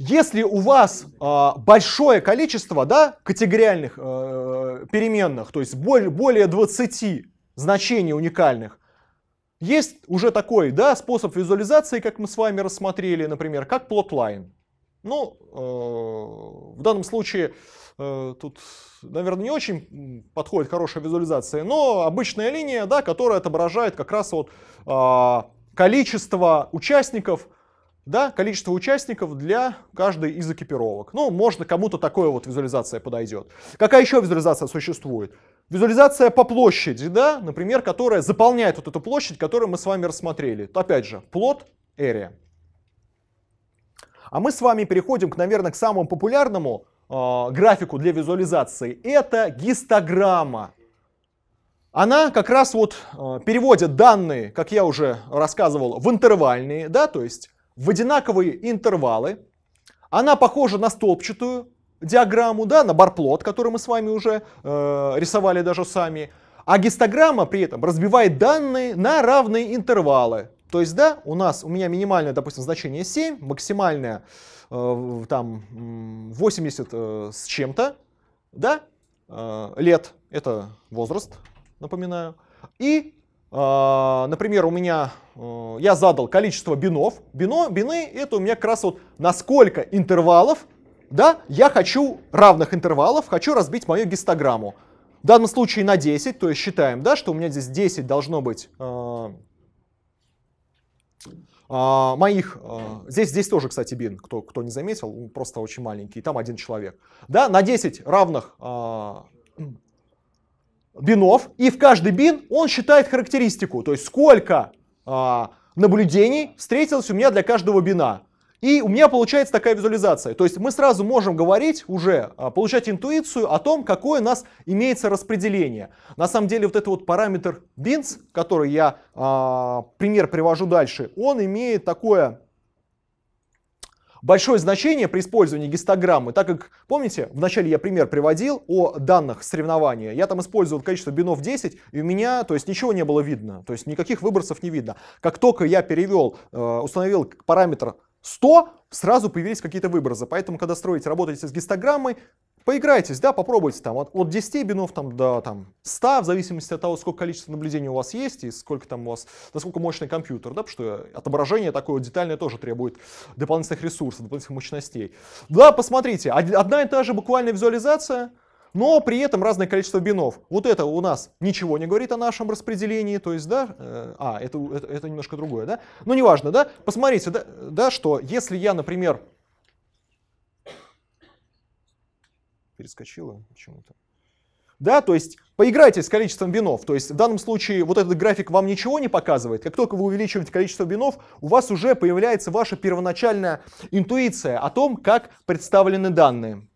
Если у вас э, большое количество да, категориальных э, переменных, то есть более, более 20 значений уникальных, есть уже такой да, способ визуализации, как мы с вами рассмотрели, например, как plotlline. Ну, э, в данном случае э, тут, наверное, не очень подходит хорошая визуализация, но обычная линия, да, которая отображает как раз вот, э, количество участников да, количество участников для каждой из экипировок. Ну, можно кому-то такое вот визуализация подойдет. Какая еще визуализация существует? Визуализация по площади, да, например, которая заполняет вот эту площадь, которую мы с вами рассмотрели. опять же, плод, area. А мы с вами переходим, к, наверное, к самому популярному э, графику для визуализации. Это гистограмма. Она как раз вот э, переводит данные, как я уже рассказывал, в интервальные, да, то есть в одинаковые интервалы. Она похожа на столбчатую диаграмму, да, на барплот, который мы с вами уже э, рисовали даже сами. А гистограмма при этом разбивает данные на равные интервалы. То есть, да, у нас, у меня минимальное, допустим, значение 7, максимальное э, там 80 э, с чем-то, да, э, лет, это возраст, напоминаю, и а, например, у меня, э, я задал количество бинов. Бино, бины это у меня как раз вот на сколько интервалов, да, я хочу равных интервалов, хочу разбить мою гистограмму. В данном случае на 10, то есть считаем, да, что у меня здесь 10 должно быть э, э, моих, э, здесь, здесь тоже, кстати, бин, кто, кто не заметил, просто очень маленький, там один человек. Да, на 10 равных а, бинов, и в каждый бин он считает характеристику, то есть сколько а, наблюдений встретилось у меня для каждого бина. И у меня получается такая визуализация. То есть мы сразу можем говорить уже, а, получать интуицию о том, какое у нас имеется распределение. На самом деле вот этот вот параметр bins, который я а, пример привожу дальше, он имеет такое большое значение при использовании гистограммы, так как, помните, вначале я пример приводил о данных соревнования, я там использовал количество бинов 10, и у меня, то есть ничего не было видно, то есть никаких выбросов не видно. Как только я перевел, э, установил параметр 100, сразу появились какие-то выбросы. Поэтому, когда строите, работаете с гистограммой, Поиграйтесь, да, попробуйте там от, от 10 бинов там, до там, 100, в зависимости от того, сколько количества наблюдений у вас есть и сколько там у вас, насколько мощный компьютер, да, потому что отображение такое детальное тоже требует дополнительных ресурсов, дополнительных мощностей. Да, посмотрите, одна и та же буквальная визуализация, но при этом разное количество бинов. Вот это у нас ничего не говорит о нашем распределении, то есть, да, э, а, это, это, это немножко другое, да, но ну, неважно, да, посмотрите, да, да, что если я, например, перескочила почему-то. Да, то есть поиграйте с количеством бинов. То есть в данном случае вот этот график вам ничего не показывает. Как только вы увеличиваете количество бинов, у вас уже появляется ваша первоначальная интуиция о том, как представлены данные.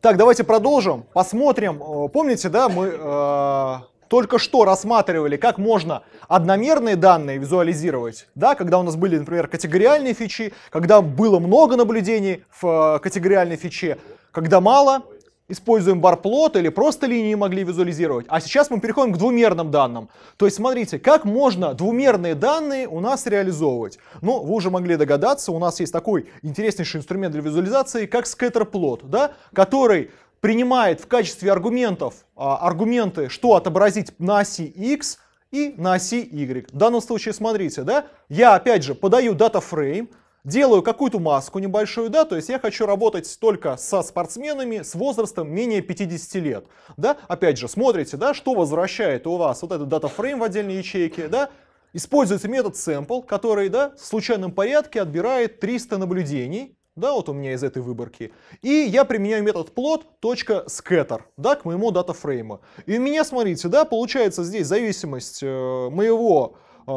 Так, давайте продолжим. Посмотрим. Э, помните, да, мы э, только что рассматривали, как можно одномерные данные визуализировать. Да, когда у нас были, например, категориальные фичи, когда было много наблюдений в э, категориальной фиче, когда мало — используем барплот или просто линии могли визуализировать. А сейчас мы переходим к двумерным данным. То есть смотрите, как можно двумерные данные у нас реализовывать. Ну, вы уже могли догадаться, у нас есть такой интереснейший инструмент для визуализации, как скеттерплот, да, который принимает в качестве аргументов а, аргументы, что отобразить на оси x и на оси y. В данном случае, смотрите, да, я опять же подаю датафрейм, делаю какую-то маску небольшую, да, то есть я хочу работать только со спортсменами с возрастом менее 50 лет, да, опять же, смотрите, да, что возвращает у вас вот этот датафрейм в отдельной ячейке, да, Используется метод sample, который да, в случайном порядке отбирает 300 наблюдений, да, вот у меня из этой выборки. И я применяю метод plot.scatter, да, к моему датафрейму. И у меня, смотрите, да, получается здесь зависимость э, моего Э,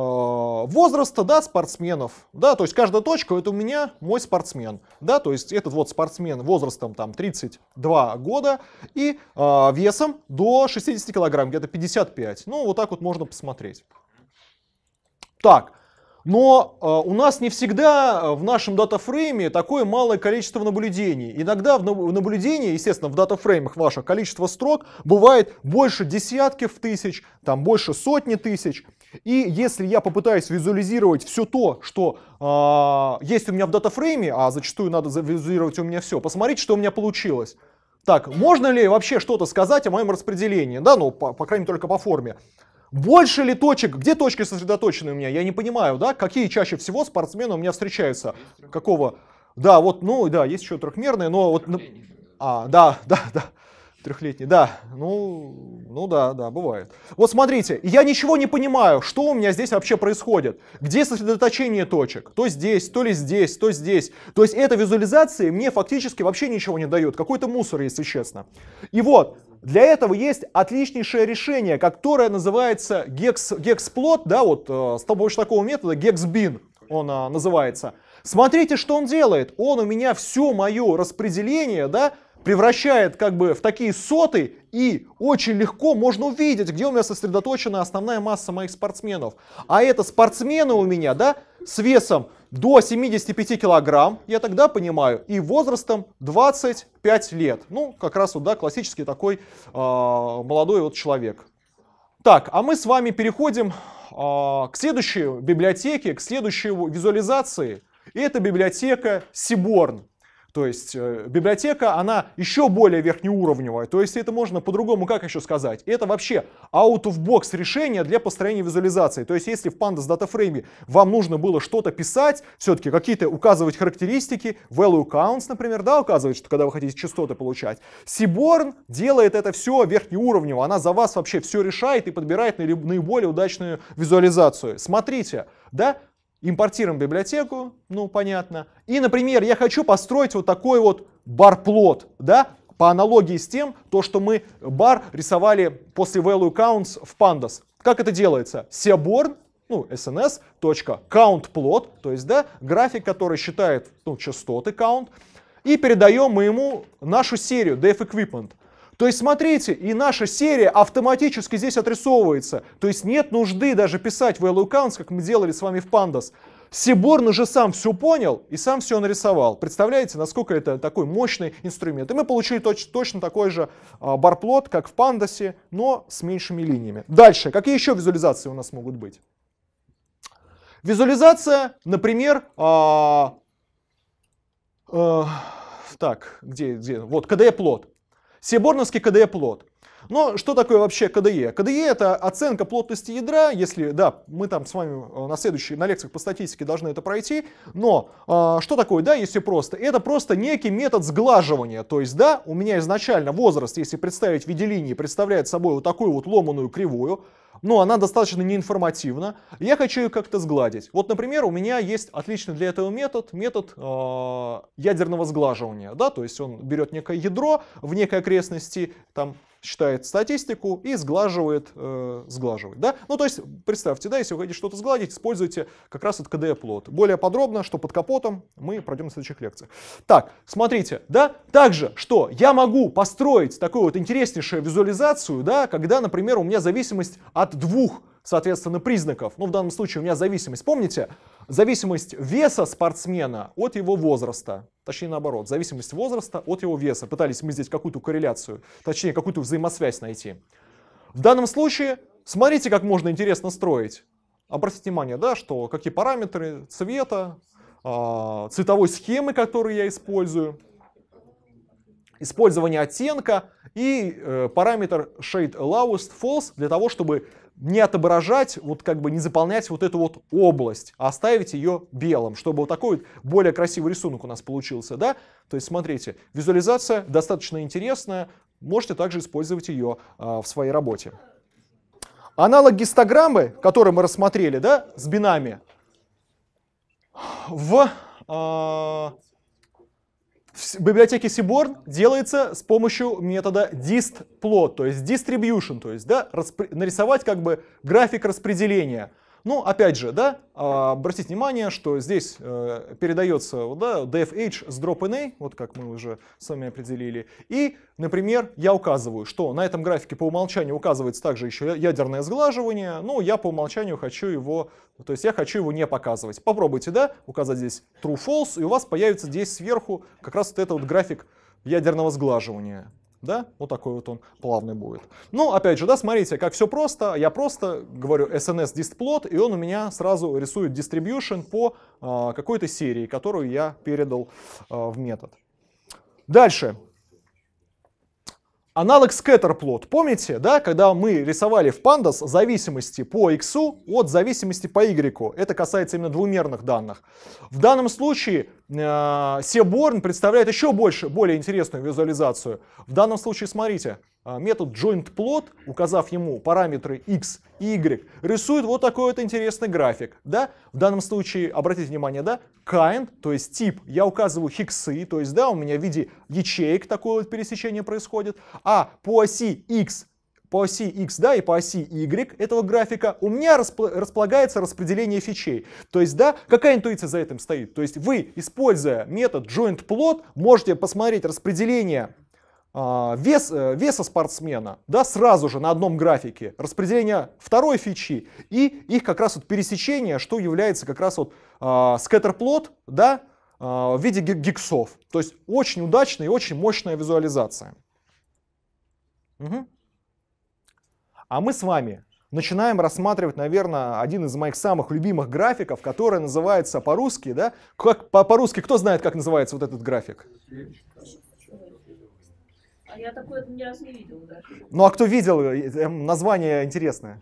возраста, да, спортсменов, да, то есть каждая точка это у меня мой спортсмен, да, то есть этот вот спортсмен возрастом там 32 года и э, весом до 60 килограмм, где-то 55, ну вот так вот можно посмотреть. Так, но э, у нас не всегда э, в нашем датафрейме такое малое количество наблюдений. Иногда в наблюдении, естественно, в датафреймах ваше количество строк бывает больше десятков тысяч, там больше сотни тысяч. И если я попытаюсь визуализировать все то, что э, есть у меня в датафрейме, а зачастую надо визуализировать у меня все, посмотреть, что у меня получилось. Так, можно ли вообще что-то сказать о моем распределении? Да, ну, по, по крайней мере, только по форме. Больше ли точек? Где точки сосредоточены у меня? Я не понимаю, да? Какие чаще всего спортсмены у меня встречаются? Какого? Да, вот, ну да, есть еще трехмерные, но вот... Ну, а, да, да, да. Трехлетний, да, ну, ну да, да, бывает. Вот смотрите, я ничего не понимаю, что у меня здесь вообще происходит. Где сосредоточение точек? То здесь, то ли здесь, то здесь. То есть эта визуализация мне фактически вообще ничего не дает. Какой-то мусор, если честно. И вот, для этого есть отличнейшее решение, которое называется гексплот, да, вот э, с помощью такого метода гексбин он э, называется. Смотрите, что он делает. Он у меня все мое распределение, да, превращает как бы в такие соты, и очень легко можно увидеть, где у меня сосредоточена основная масса моих спортсменов. А это спортсмены у меня, да, с весом до 75 килограмм, я тогда понимаю, и возрастом 25 лет. Ну, как раз вот, да, классический такой э, молодой вот человек. Так, а мы с вами переходим э, к следующей библиотеке, к следующей визуализации. И это библиотека Сиборн. То есть э, библиотека, она еще более верхнеуровневая. То есть это можно по-другому как еще сказать. Это вообще out-of-box решение для построения визуализации. То есть если в Pandas Data Frame вам нужно было что-то писать, все-таки какие-то указывать характеристики, value counts, например, да, указывать, что когда вы хотите частоты получать. Seaborn делает это все верхнеуровнево. Она за вас вообще все решает и подбирает наиболее удачную визуализацию. Смотрите, да, импортируем библиотеку, ну понятно. И, например, я хочу построить вот такой вот бар-плот, да, по аналогии с тем, то, что мы бар рисовали после value counts в pandas. Как это делается? Seaborn, ну, SNS, точка, count plot, то есть, да, график, который считает, ну, частоты count, и передаем мы ему нашу серию def equipment. То есть, смотрите, и наша серия автоматически здесь отрисовывается. То есть нет нужды даже писать в Hello Counts, как мы делали с вами в Pandas. Сиборн уже сам все понял и сам все нарисовал. Представляете, насколько это такой мощный инструмент. И мы получили точ точно такой же а, барплот, как в пандасе, но с меньшими линиями. Дальше, какие еще визуализации у нас могут быть? Визуализация, например, а, а, так, где, где, вот, КДЕ-плот. Сиборновский КДЕ-плот. Но что такое вообще КДЕ? КДЕ это оценка плотности ядра, если, да, мы там с вами э, на следующей, на лекциях по статистике должны это пройти, но э, что такое, да, если просто? Это просто некий метод сглаживания, то есть, да, у меня изначально возраст, если представить в виде линии, представляет собой вот такую вот ломаную кривую, но она достаточно неинформативна, я хочу ее как-то сгладить. Вот, например, у меня есть отличный для этого метод, метод э, ядерного сглаживания, да, то есть он берет некое ядро в некой окрестности, там считает статистику и сглаживает, э, сглаживает. Да? Ну, то есть, представьте, да, если вы хотите что-то сгладить, используйте как раз этот КДЭ-плот. Более подробно, что под капотом, мы пройдем на следующих лекциях. Так, смотрите, да, также, что я могу построить такую вот интереснейшую визуализацию, да, когда, например, у меня зависимость от двух соответственно, признаков. Ну, в данном случае у меня зависимость. Помните, зависимость веса спортсмена от его возраста. Точнее, наоборот, зависимость возраста от его веса. Пытались мы здесь какую-то корреляцию, точнее, какую-то взаимосвязь найти. В данном случае, смотрите, как можно интересно строить. Обратите внимание, да, что какие параметры цвета, а, цветовой схемы, которые я использую, использование оттенка и э, параметр shade allowest false для того, чтобы не отображать, вот как бы не заполнять вот эту вот область, а оставить ее белым, чтобы вот такой вот более красивый рисунок у нас получился, да? То есть смотрите, визуализация достаточно интересная, можете также использовать ее а, в своей работе. Аналог гистограммы, который мы рассмотрели, да, с бинами, в а, в библиотеке Seaborn делается с помощью метода distplot, то есть distribution, то есть да, нарисовать как бы график распределения – ну, опять же, да, а, обратите внимание, что здесь э, передается да, DFH с drop NA, вот как мы уже с вами определили. И, например, я указываю, что на этом графике по умолчанию указывается также еще ядерное сглаживание, но ну, я по умолчанию хочу его, то есть я хочу его не показывать. Попробуйте, да, указать здесь true-false, и у вас появится здесь сверху как раз вот этот вот график ядерного сглаживания да, вот такой вот он плавный будет. Ну, опять же, да, смотрите, как все просто, я просто говорю SNS distplot, и он у меня сразу рисует distribution по э, какой-то серии, которую я передал э, в метод. Дальше, Аналог скеттерплот. Помните, да, когда мы рисовали в Pandas зависимости по x от зависимости по y. Это касается именно двумерных данных. В данном случае э, seaborn представляет еще больше, более интересную визуализацию. В данном случае, смотрите, а, метод jointplot, указав ему параметры x и y, рисует вот такой вот интересный график. Да? В данном случае, обратите внимание, да, kind, то есть тип, я указываю хиксы, то есть да, у меня в виде ячеек такое вот пересечение происходит, а по оси x по оси x да, и по оси y этого графика у меня располагается распределение фичей. То есть, да, какая интуиция за этим стоит? То есть вы, используя метод jointplot, можете посмотреть распределение а, вес, э, веса спортсмена, да, сразу же на одном графике, распределение второй фичи и их как раз вот пересечение, что является как раз вот э, а, скеттерплот, да, а, в виде гиксов. То есть очень удачная и очень мощная визуализация. Угу. А мы с вами начинаем рассматривать, наверное, один из моих самых любимых графиков, который называется по-русски, да, как по-русски, кто знает, как называется вот этот график? А я такое ни разу не видел даже. Ну а кто видел? Э, э, название интересное.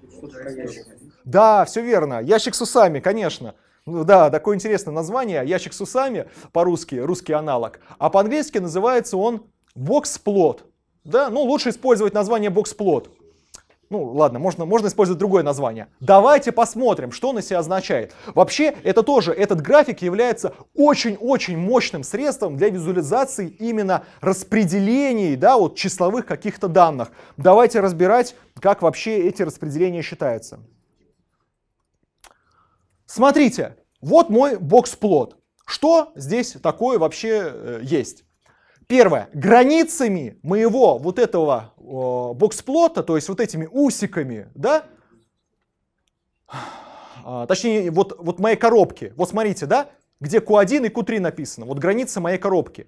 Да, все верно. Ящик с усами, конечно. Ну да, такое интересное название. Ящик с усами по-русски, русский аналог. А по-английски называется он боксплот. Да, ну лучше использовать название боксплот ну ладно, можно, можно использовать другое название. Давайте посмотрим, что он из себя означает. Вообще, это тоже, этот график является очень-очень мощным средством для визуализации именно распределений, да, вот числовых каких-то данных. Давайте разбирать, как вообще эти распределения считаются. Смотрите, вот мой боксплот. Что здесь такое вообще э, есть? Первое. Границами моего вот этого боксплота, то есть вот этими усиками, да, а, точнее, вот, вот моей коробки, вот смотрите, да, где Q1 и Q3 написано, вот граница моей коробки.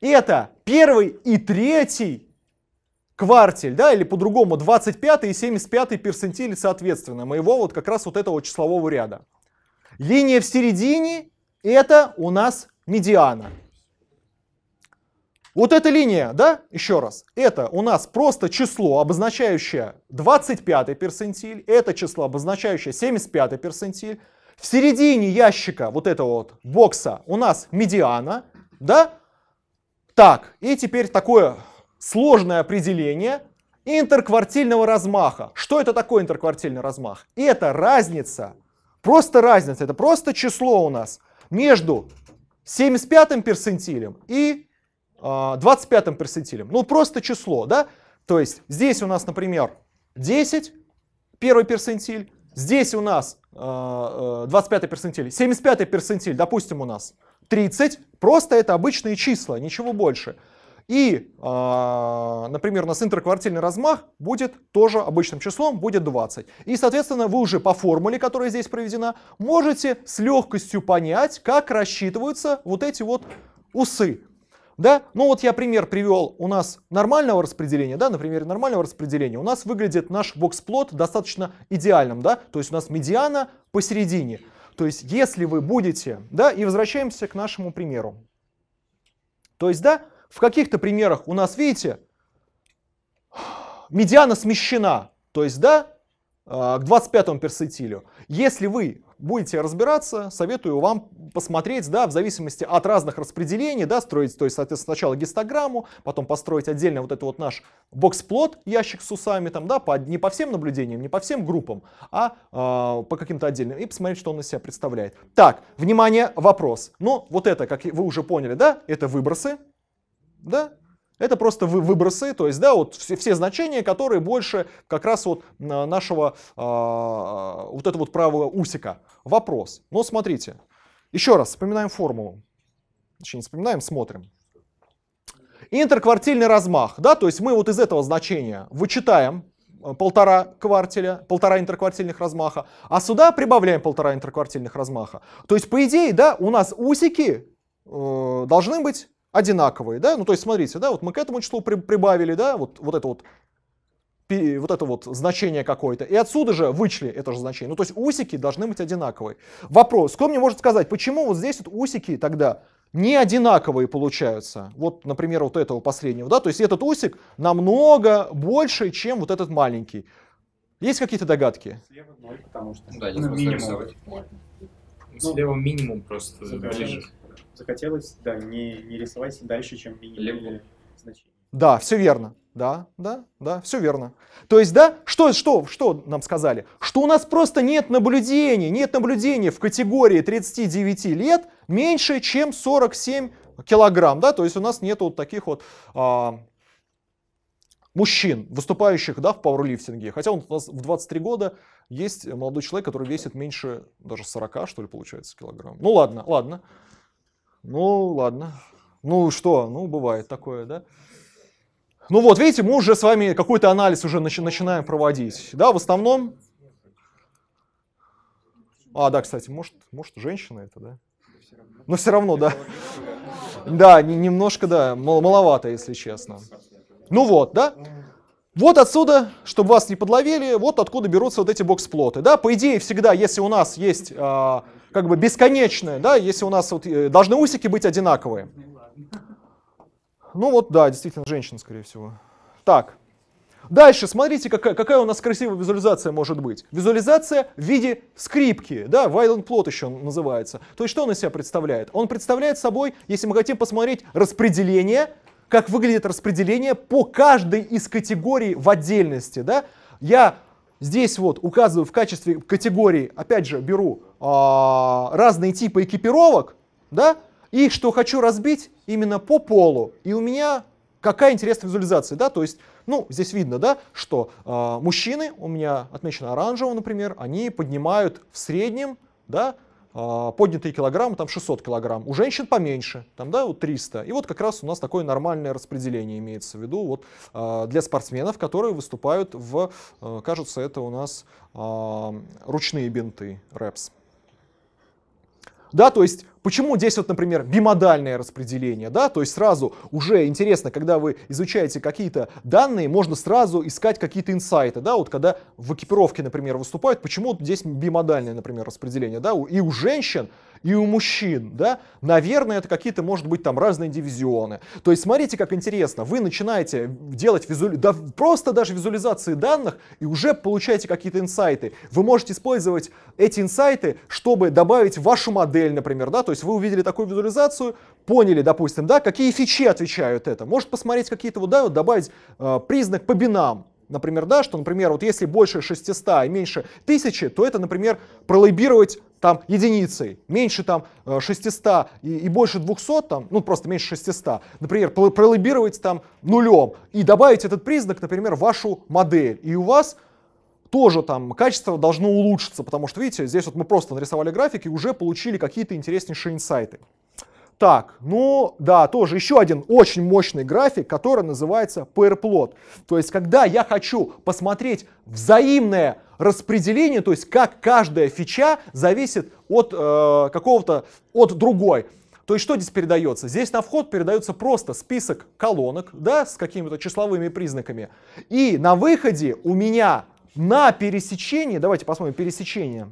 это первый и третий квартель, да, или по-другому 25 и 75 перцентили соответственно моего вот как раз вот этого числового ряда. Линия в середине это у нас медиана. Вот эта линия, да, еще раз, это у нас просто число, обозначающее 25 й персентиль, это число, обозначающее 75 й персентиль. В середине ящика вот этого вот бокса у нас медиана, да? Так, и теперь такое сложное определение интерквартильного размаха. Что это такое интерквартильный размах? Это разница, просто разница, это просто число у нас между 75 м персентилем и 25 а, персетилем. Ну, просто число, да? То есть здесь у нас, например, 10, первый персентиль. Здесь у нас 25 а, а, персентиль. 75 персентиль, допустим, у нас 30. Просто это обычные числа, ничего больше. И, например, у нас интерквартильный размах будет тоже обычным числом, будет 20. И, соответственно, вы уже по формуле, которая здесь проведена, можете с легкостью понять, как рассчитываются вот эти вот усы. Да? Ну вот я пример привел у нас нормального распределения, да, на примере нормального распределения у нас выглядит наш боксплот достаточно идеальным, да, то есть у нас медиана посередине. То есть если вы будете, да, и возвращаемся к нашему примеру. То есть, да, в каких-то примерах у нас, видите, медиана смещена, то есть, да, а, к 25-му персетилю. Если вы будете разбираться, советую вам посмотреть, да, в зависимости от разных распределений, да, строить, то есть, соответственно, сначала гистограмму, потом построить отдельно вот этот вот наш боксплот, ящик с усами, там, да, по, не по всем наблюдениям, не по всем группам, а э, по каким-то отдельным, и посмотреть, что он из себя представляет. Так, внимание, вопрос. Ну, вот это, как вы уже поняли, да, это выбросы, да, это просто выбросы, то есть, да, вот все, все значения, которые больше как раз вот э, нашего, э, вот этого вот правого усика. Вопрос. Но ну, смотрите, еще раз вспоминаем формулу. Еще не вспоминаем, смотрим. Интерквартильный размах, да, то есть мы вот из этого значения вычитаем э, полтора квартиля, полтора интерквартильных размаха, а сюда прибавляем полтора интерквартильных размаха. То есть, по идее, да, у нас усики э, должны быть одинаковые, да, ну то есть смотрите, да, вот мы к этому числу при, прибавили, да, вот, вот это вот вот это вот значение какое-то. И отсюда же вычли это же значение. Ну, то есть усики должны быть одинаковые. Вопрос, кто мне может сказать, почему вот здесь вот усики тогда не одинаковые получаются. Вот, например, вот этого последнего, да, то есть этот усик намного больше, чем вот этот маленький. Есть какие-то догадки? Слева ноль, потому что да, ну, минимум. Ну, Слева минимум просто ближе захотелось, да, не, не рисовать дальше, чем минимальное значение. Да, все верно. Да, да, да, все верно. То есть, да, что, что, что нам сказали? Что у нас просто нет наблюдений, нет наблюдений в категории 39 лет меньше, чем 47 килограмм, да, то есть у нас нет вот таких вот а, мужчин, выступающих, да, в пауэрлифтинге, хотя он у нас в 23 года есть молодой человек, который весит меньше даже 40, что ли, получается, килограмм. Ну ладно, ладно. Ну, ладно. Ну что, ну бывает такое, да? Ну вот, видите, мы уже с вами какой-то анализ уже начи- начинаем проводить. Да, в основном... А, да, кстати, может, может женщина это, да? Но все равно, да. Да, немножко, да, маловато, если честно. Ну вот, да? Вот отсюда, чтобы вас не подловили, вот откуда берутся вот эти боксплоты. Да, по идее, всегда, если у нас есть а, как бы бесконечное, да, если у нас вот, э, должны усики быть одинаковые. Ну вот, да, действительно, женщина, скорее всего. Так, Дальше, смотрите, какая, какая у нас красивая визуализация может быть. Визуализация в виде скрипки, да, violent plot еще называется. То есть что он из себя представляет? Он представляет собой, если мы хотим посмотреть распределение, как выглядит распределение по каждой из категорий в отдельности, да. Я здесь вот указываю в качестве категории, опять же, беру а, разные типы экипировок, да, и что хочу разбить именно по полу. И у меня какая интересная визуализация, да, то есть, ну, здесь видно, да, что э, мужчины, у меня отмечено оранжевым, например, они поднимают в среднем, да, э, поднятые килограммы, там 600 килограмм, у женщин поменьше, там, да, вот 300, и вот как раз у нас такое нормальное распределение имеется в виду, вот, э, для спортсменов, которые выступают в, э, кажется, это у нас э, ручные бинты, рэпс да, то есть почему здесь вот, например, бимодальное распределение, да, то есть сразу уже интересно, когда вы изучаете какие-то данные, можно сразу искать какие-то инсайты, да, вот когда в экипировке, например, выступают, почему вот здесь бимодальное, например, распределение, да, и у женщин, и у мужчин, да, наверное, это какие-то, может быть, там разные дивизионы. То есть смотрите, как интересно, вы начинаете делать визуали... да, просто даже визуализации данных и уже получаете какие-то инсайты. Вы можете использовать эти инсайты, чтобы добавить вашу модель, например, да, то есть вы увидели такую визуализацию, поняли, допустим, да, какие фичи отвечают это. Может посмотреть какие-то, вот, да, вот добавить э, признак по бинам, например, да, что, например, вот если больше 600 и меньше 1000, то это, например, пролейбировать там единицей, меньше там 600 э, и, и больше 200, там, ну просто меньше 600, например, пролейбировать там нулем и добавить этот признак, например, в вашу модель, и у вас тоже там качество должно улучшиться, потому что, видите, здесь вот мы просто нарисовали графики и уже получили какие-то интереснейшие инсайты. Так, ну да, тоже еще один очень мощный график, который называется pairplot. То есть, когда я хочу посмотреть взаимное распределение, то есть как каждая фича зависит от э, какого-то, от другой. То есть что здесь передается? Здесь на вход передается просто список колонок, да, с какими-то числовыми признаками. И на выходе у меня на пересечении, давайте посмотрим пересечение,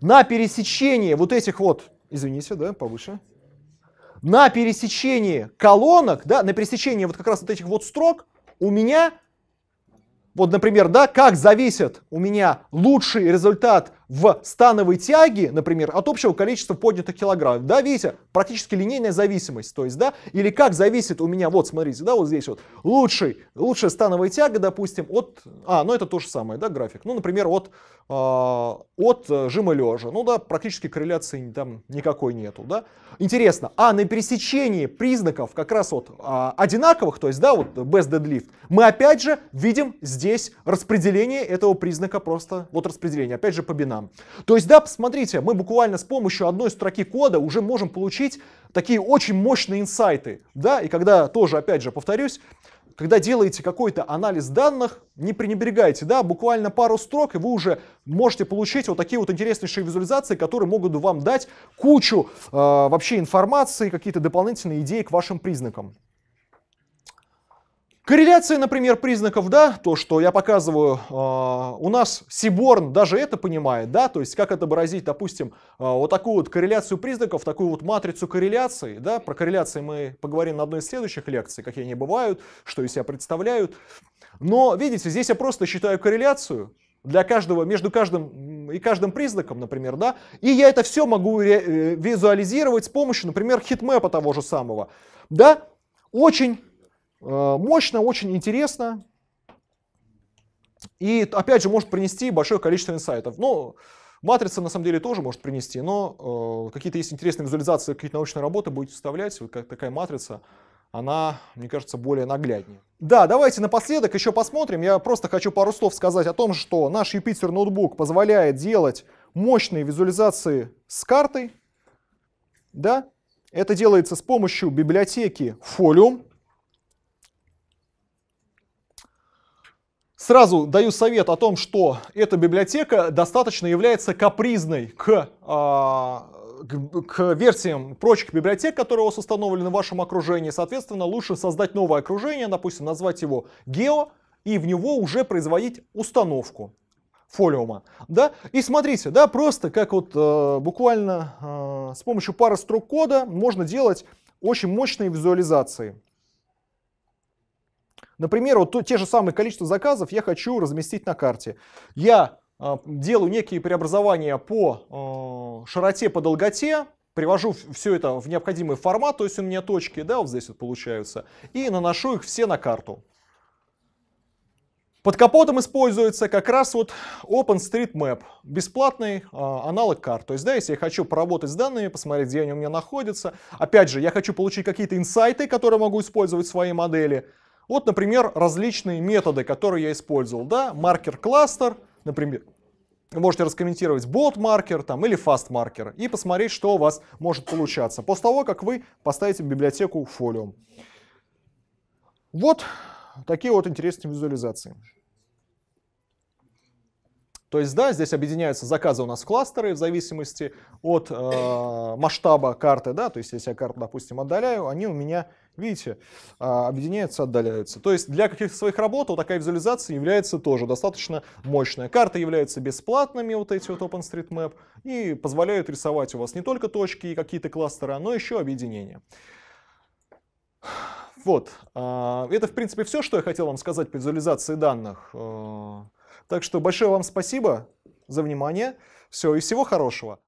на пересечении вот этих вот, извините, да, повыше, на пересечении колонок, да, на пересечении вот как раз вот этих вот строк у меня, вот, например, да, как зависит у меня лучший результат в становой тяге, например, от общего количества поднятых килограмм. Да, видите, практически линейная зависимость. То есть, да, или как зависит у меня, вот смотрите, да, вот здесь вот, лучший, лучшая становая тяга, допустим, от, а, ну это то же самое, да, график. Ну, например, от, э, от жима лежа. Ну да, практически корреляции там никакой нету, да. Интересно, а на пересечении признаков как раз вот э, одинаковых, то есть, да, вот best deadlift, мы опять же видим здесь распределение этого признака просто, вот распределение, опять же, по бинарному нам. То есть, да, посмотрите, мы буквально с помощью одной строки кода уже можем получить такие очень мощные инсайты, да, и когда тоже, опять же, повторюсь, когда делаете какой-то анализ данных, не пренебрегайте, да, буквально пару строк, и вы уже можете получить вот такие вот интереснейшие визуализации, которые могут вам дать кучу э, вообще информации, какие-то дополнительные идеи к вашим признакам. Корреляция, например, признаков, да, то, что я показываю, а, у нас Сиборн даже это понимает, да, то есть как отобразить, допустим, а, вот такую вот корреляцию признаков, такую вот матрицу корреляции, да, про корреляции мы поговорим на одной из следующих лекций, какие они бывают, что из себя представляют. Но, видите, здесь я просто считаю корреляцию, для каждого, между каждым и каждым признаком, например, да, и я это все могу э, визуализировать с помощью, например, хитмэпа того же самого, да, очень Э, мощно, очень интересно. И, опять же, может принести большое количество инсайтов. Ну, матрица, на самом деле, тоже может принести, но э, какие-то есть интересные визуализации, какие-то научные работы будете вставлять. Вот как такая матрица, она, мне кажется, более нагляднее. Да, давайте напоследок еще посмотрим. Я просто хочу пару слов сказать о том, что наш Юпитер ноутбук позволяет делать мощные визуализации с картой. Да? Это делается с помощью библиотеки Folium. Сразу даю совет о том, что эта библиотека достаточно является капризной к, э, к версиям прочих библиотек, которые у вас установлены в вашем окружении. Соответственно, лучше создать новое окружение, допустим, назвать его Geo, и в него уже производить установку фолиума. Да? И смотрите, да, просто как вот э, буквально э, с помощью пары строк кода можно делать очень мощные визуализации. Например, вот те же самые количество заказов я хочу разместить на карте. Я а, делаю некие преобразования по а, широте, по долготе, привожу все это в необходимый формат, то есть у меня точки, да, вот здесь вот получаются, и наношу их все на карту. Под капотом используется как раз вот OpenStreetMap, бесплатный э, аналог карт. То есть, да, если я хочу поработать с данными, посмотреть, где они у меня находятся. Опять же, я хочу получить какие-то инсайты, которые могу использовать в своей модели. Вот, например, различные методы, которые я использовал. Да, маркер-кластер, например, вы можете раскомментировать bot-маркер там, или fast-маркер и посмотреть, что у вас может получаться после того, как вы поставите библиотеку фолиум. Вот такие вот интересные визуализации. То есть, да, здесь объединяются заказы у нас в кластеры в зависимости от э, масштаба карты, да, то есть, если я карту, допустим, отдаляю, они у меня Видите, а, объединяются, отдаляются. То есть для каких-то своих работ вот такая визуализация является тоже достаточно мощная. Карты являются бесплатными, вот эти вот OpenStreetMap, и позволяют рисовать у вас не только точки и какие-то кластеры, но еще объединения. Вот, а, это, в принципе, все, что я хотел вам сказать по визуализации данных. А, так что большое вам спасибо за внимание. Все, и всего хорошего.